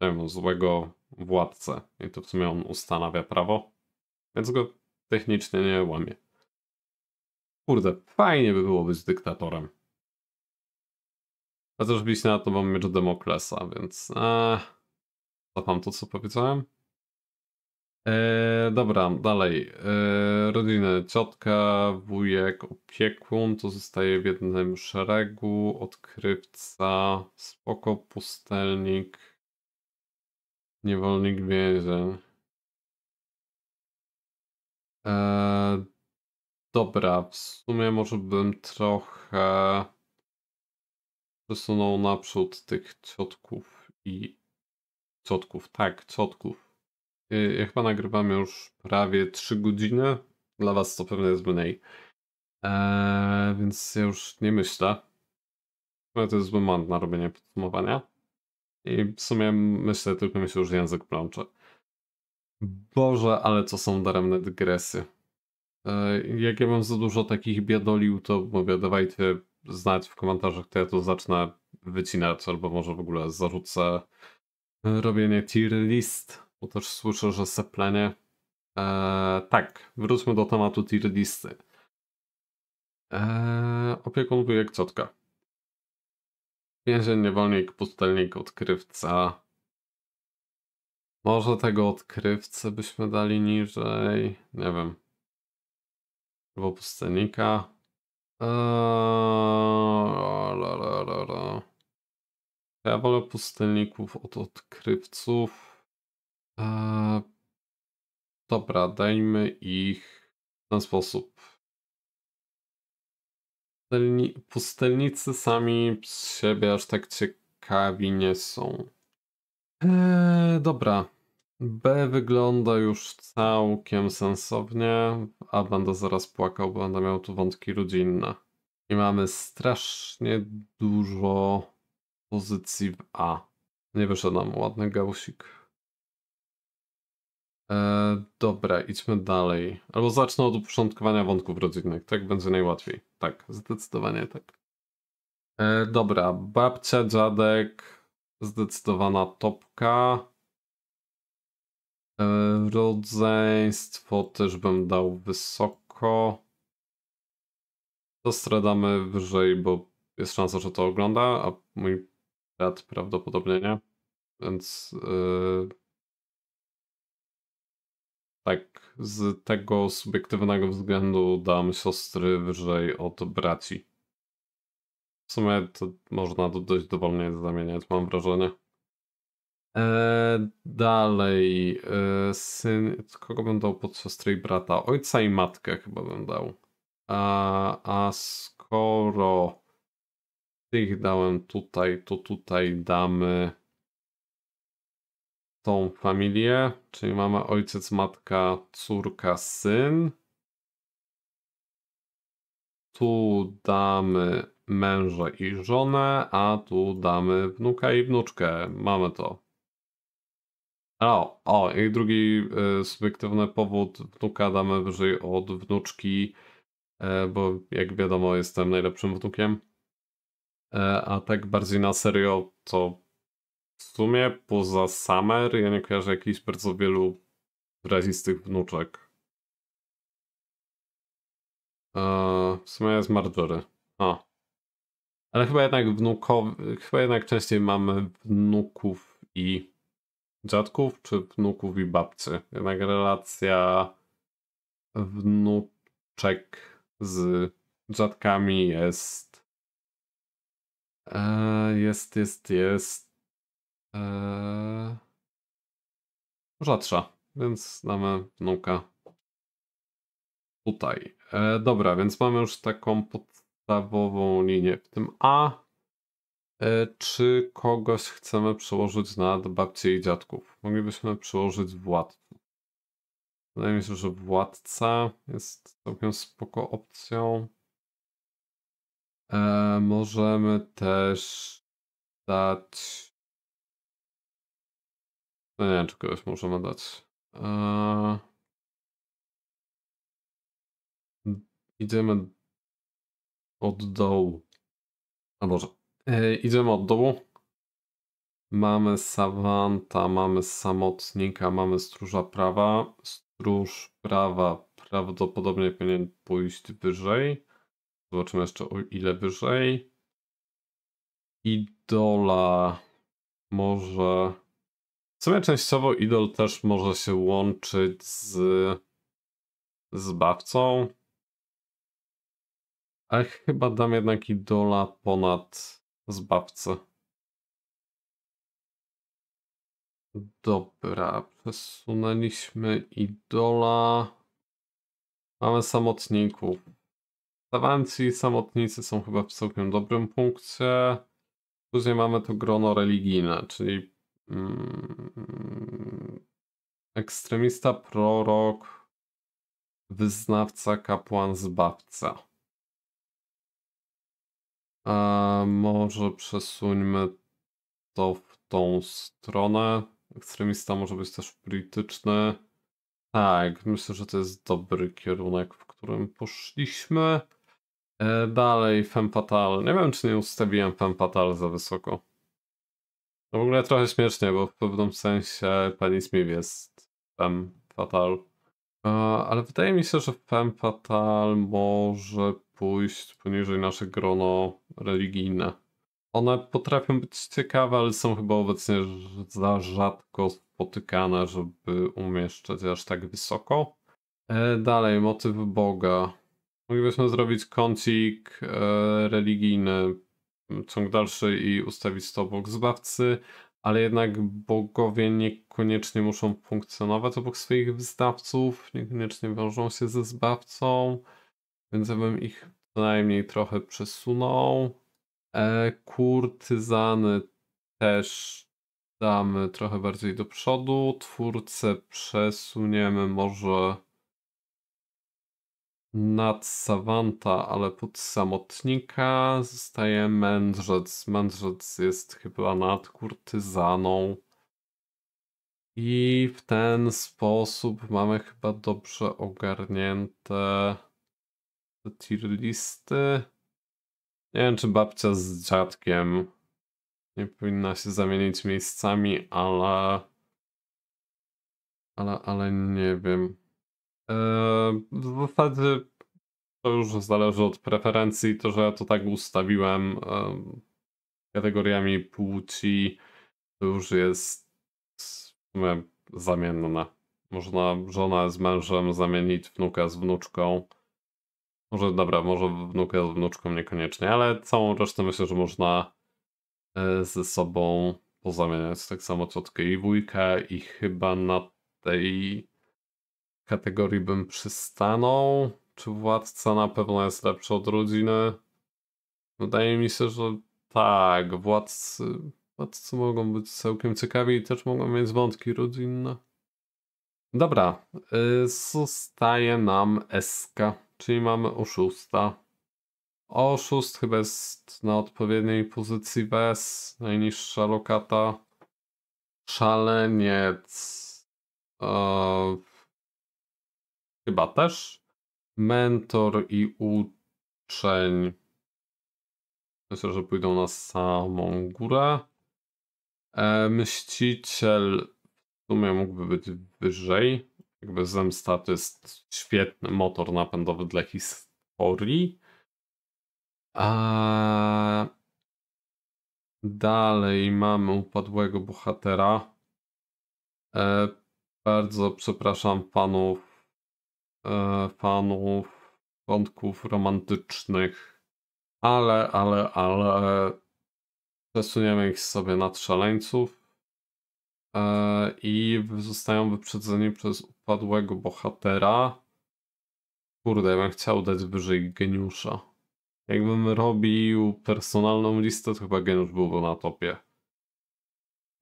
nie wiem, złego władcę i to w sumie on ustanawia prawo, więc go technicznie nie łamie. Kurde, fajnie by było być dyktatorem. Chociaż bić na to mam miecz Demoklesa, więc... Eee, zapam to, co powiedziałem. E, dobra, dalej. Eee, rodziny. Ciotka, wujek, opiekun. To zostaje w jednym szeregu. Odkrywca, spoko, pustelnik, niewolnik więzień. Eee, dobra, w sumie może bym trochę przesunął naprzód tych ciotków i ciotków, tak, ciotków. Y, ja chyba nagrywam już prawie 3 godziny. Dla was to pewnie jest mniej. Eee, więc ja już nie myślę. to jest zły moment na robienie podsumowania. I w sumie myślę, tylko mi się już język plącze. Boże, ale co są daremne dygresy. E, jak ja bym za dużo takich biadolił, to mówię, dawajcie znać w komentarzach, to ja tu zacznę wycinać, albo może w ogóle zarzucę e, robienie tier list, bo też słyszę, że seplenie. Eee, tak, wróćmy do tematu tier listy. Eee, opiekun wujek ciotka. Więzień, niewolnik, pustelnik, odkrywca. Może tego odkrywcę byśmy dali niżej. Nie wiem. Albo pustelnika. Eee, la, la, la, la. Ja wolę pustelników od odkrywców. Eee, dobra, dajmy ich w ten sposób. Pustelni pustelnicy sami z siebie aż tak ciekawi nie są. Eee, dobra. B wygląda już całkiem sensownie, a będę zaraz płakał, bo będę miał tu wątki rodzinne. I mamy strasznie dużo pozycji w A. Nie wyszedł nam ładny gałusik. E, dobra, idźmy dalej. Albo zacznę od uporządkowania wątków rodzinnych. Tak będzie najłatwiej. Tak, zdecydowanie tak. E, dobra, babcia, dziadek, zdecydowana topka. E, rodzeństwo też bym dał wysoko. Siostry damy wyżej, bo jest szansa, że to ogląda, a mój brat prawdopodobnie nie. Więc yy, tak, z tego subiektywnego względu dam siostry wyżej od braci. W sumie to można dość dowolnie zamieniać, mam wrażenie. E, dalej, e, syn, kogo bym dał pod siostrę i brata? Ojca i matkę chyba bym dał. A, a skoro tych dałem tutaj, to tutaj damy tą familię, czyli mamy ojciec, matka, córka, syn. Tu damy męża i żonę, a tu damy wnuka i wnuczkę. Mamy to. O, o i drugi e, subiektywny powód wnuka damy wyżej od wnuczki, e, bo jak wiadomo jestem najlepszym wnukiem. E, a tak bardziej na serio to w sumie poza Summer ja nie kojarzę jakichś bardzo wielu wyrazistych wnuczek. E, w sumie jest Marjorie. O. Ale chyba jednak wnukowi, chyba jednak częściej mamy wnuków i dziadków czy wnuków i babcy. Jednak relacja wnuczek z dziadkami jest e, jest, jest, jest eee, rzadsza, więc mamy wnuka tutaj. E, dobra, więc mamy już taką podstawową linię w tym A. E, czy kogoś chcemy przełożyć nad babci i dziadków? Moglibyśmy przełożyć władcę. Wydaje mi się, że władca jest całkiem spoko opcją. E, możemy też dać. No nie wiem, czy kogoś możemy dać. E... Idziemy od dołu. A może. Yy, idziemy od dołu. Mamy Savanta, mamy Samotnika, mamy Stróża Prawa. Stróż Prawa prawdopodobnie powinien pójść wyżej. Zobaczymy jeszcze o ile wyżej. Idola może... W sumie częściowo Idol też może się łączyć z Zbawcą. Ale chyba dam jednak Idola ponad Zbawco. Dobra, przesunęliśmy idola. Mamy samotników. Sawanci i samotnicy są chyba w całkiem dobrym punkcie. Później mamy to grono religijne, czyli mm, ekstremista, prorok, wyznawca, kapłan, zbawca. A może przesuńmy to w tą stronę. Ekstremista może być też polityczny. Tak, myślę, że to jest dobry kierunek, w którym poszliśmy. E, dalej, Fem Fatal. Nie wiem, czy nie ustawiłem Fem Fatal za wysoko. No w ogóle trochę śmiesznie, bo w pewnym sensie pan Smith jest Fem Fatal. E, ale wydaje mi się, że Fem Fatal może pójść poniżej nasze grono religijne. One potrafią być ciekawe, ale są chyba obecnie za rzadko spotykane, żeby umieszczać aż tak wysoko. E, dalej, motyw Boga. Moglibyśmy zrobić kącik e, religijny, ciąg dalszy i ustawić to obok zbawcy, ale jednak bogowie niekoniecznie muszą funkcjonować obok swoich zbawców, niekoniecznie wiążą się ze zbawcą. Więc ja bym ich co najmniej trochę przesunął. E, kurtyzany też damy trochę bardziej do przodu. Twórcę przesuniemy może nad Savanta, ale pod samotnika. Zostaje mędrzec. Mędrzec jest chyba nad kurtyzaną. I w ten sposób mamy chyba dobrze ogarnięte do tier listy. Nie wiem, czy babcia z dziadkiem nie powinna się zamienić miejscami, ale... Ale, ale nie wiem. Eee, zasadzie to już zależy od preferencji. To, że ja to tak ustawiłem eee, kategoriami płci, to już jest w sumie zamienne. Można żona z mężem zamienić wnuka z wnuczką. Może dobra, może wnukę z wnuczką niekoniecznie, ale całą resztę myślę, że można e, ze sobą pozamieniać. Tak samo ciotkę i wujka i chyba na tej kategorii bym przystanął. Czy władca na pewno jest lepszy od rodziny? Wydaje mi się, że tak. Władcy, władcy mogą być całkiem ciekawi i też mogą mieć wątki rodzinne. Dobra, y, zostaje nam SK. Czyli mamy oszusta. Oszust chyba jest na odpowiedniej pozycji bez. Najniższa lokata. Szaleniec. Eee, chyba też. Mentor i uczeń. Myślę, że pójdą na samą górę. Eee, mściciel w sumie mógłby być wyżej. Jakby zemsta to jest świetny motor napędowy dla historii. A dalej mamy upadłego bohatera. E, bardzo przepraszam panów, e, panów wątków romantycznych, ale, ale, ale przesuniemy ich sobie nad szaleńców e, i zostają wyprzedzeni przez padłego bohatera. Kurde, ja bym chciał dać wyżej geniusza. Jakbym robił personalną listę, to chyba geniusz byłby na topie.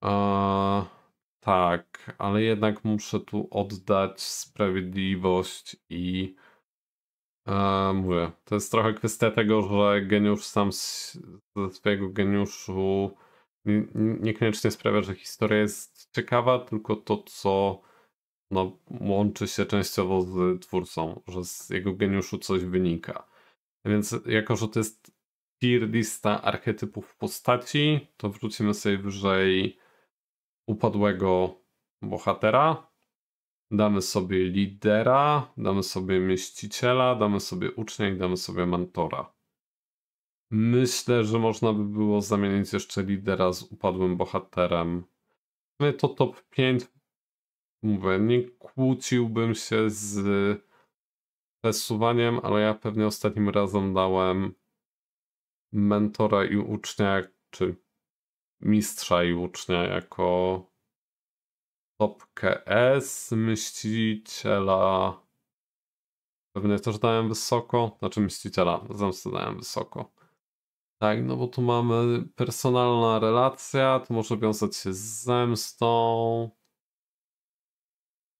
Eee, tak, ale jednak muszę tu oddać sprawiedliwość i e, mówię, to jest trochę kwestia tego, że geniusz sam z, ze swojego geniuszu niekoniecznie sprawia, że historia jest ciekawa, tylko to, co no, łączy się częściowo z twórcą, że z jego geniuszu coś wynika. Więc jako, że to jest tier lista archetypów postaci, to wrócimy sobie wyżej upadłego bohatera, damy sobie lidera, damy sobie mieściciela, damy sobie ucznia i damy sobie mentora. Myślę, że można by było zamienić jeszcze lidera z upadłym bohaterem. to top 5 mówię, nie kłóciłbym się z przesuwaniem, ale ja pewnie ostatnim razem dałem mentora i ucznia, czy mistrza i ucznia jako topkę S, myśliciela pewnie też dałem wysoko, znaczy myśliciela, zemstę dałem wysoko. Tak, no bo tu mamy personalna relacja, to może wiązać się z zemstą,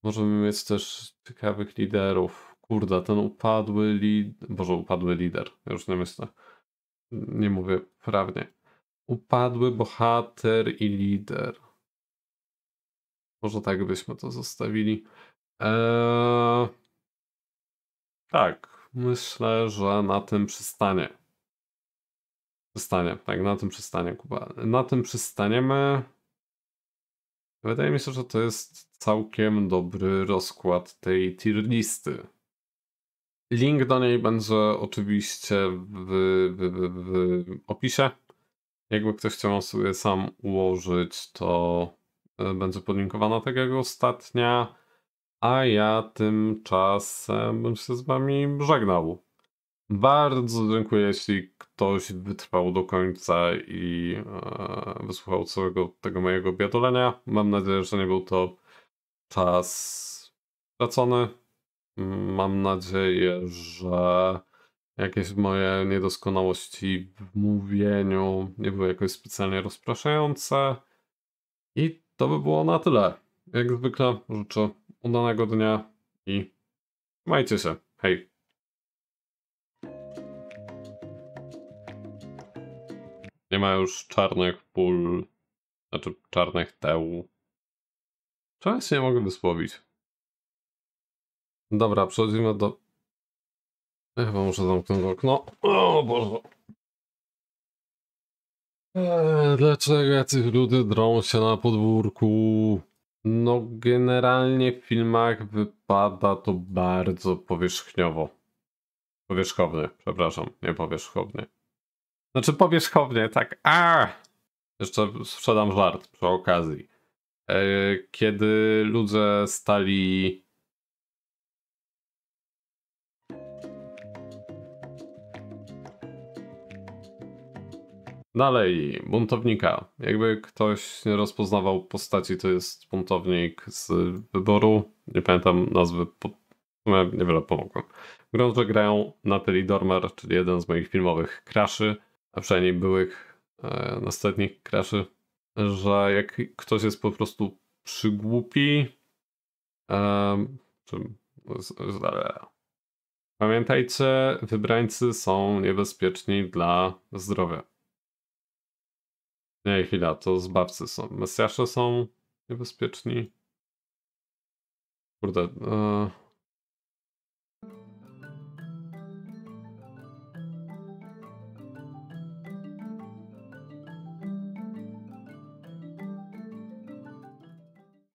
Możemy mieć też ciekawych liderów. Kurda, ten upadły lider. Boże, upadły lider. Już nie myślę. Nie mówię prawnie. Upadły bohater i lider. Może tak byśmy to zostawili. Eee... Tak, myślę, że na tym przystanie. Przystanie, tak, na tym przystanie, Kuba. Na tym przystaniemy. Wydaje mi się, że to jest całkiem dobry rozkład tej tier listy. Link do niej będzie oczywiście w, w, w, w opisie. Jakby ktoś chciał sobie sam ułożyć, to e, będzie podlinkowana tak jak ostatnia. A ja tymczasem bym się z wami żegnał. Bardzo dziękuję, jeśli ktoś wytrwał do końca i e, wysłuchał całego tego mojego biadolenia. Mam nadzieję, że nie był to czas stracony. Mam nadzieję, że jakieś moje niedoskonałości w mówieniu nie były jakoś specjalnie rozpraszające. I to by było na tyle. Jak zwykle życzę udanego dnia i majcie się. Hej! Nie ma już czarnych pól, znaczy czarnych teł. Czemu tak się nie mogę wyspowić. Dobra, przechodzimy do... Ja chyba muszę zamknąć okno. O Boże. Eee, dlaczego jacyś ludzie drą się na podwórku? No generalnie w filmach wypada to bardzo powierzchniowo. Powierzchownie, przepraszam, nie powierzchownie. Znaczy powierzchownie, tak a. Jeszcze sprzedam żart przy okazji. E, kiedy ludzie stali. Dalej, buntownika. Jakby ktoś nie rozpoznawał postaci, to jest buntownik z wyboru. Nie pamiętam nazwy, po... niewiele pomogłem. Grąże grają Natalie Dormer, czyli jeden z moich filmowych kraszy, a przynajmniej byłych e, ostatnich kraszy że jak ktoś jest po prostu przygłupi, um, czym, pamiętajcie, wybrańcy są niebezpieczni dla zdrowia. Nie, chwila, to zbawcy są. Mesjasze są niebezpieczni. Kurde, yy...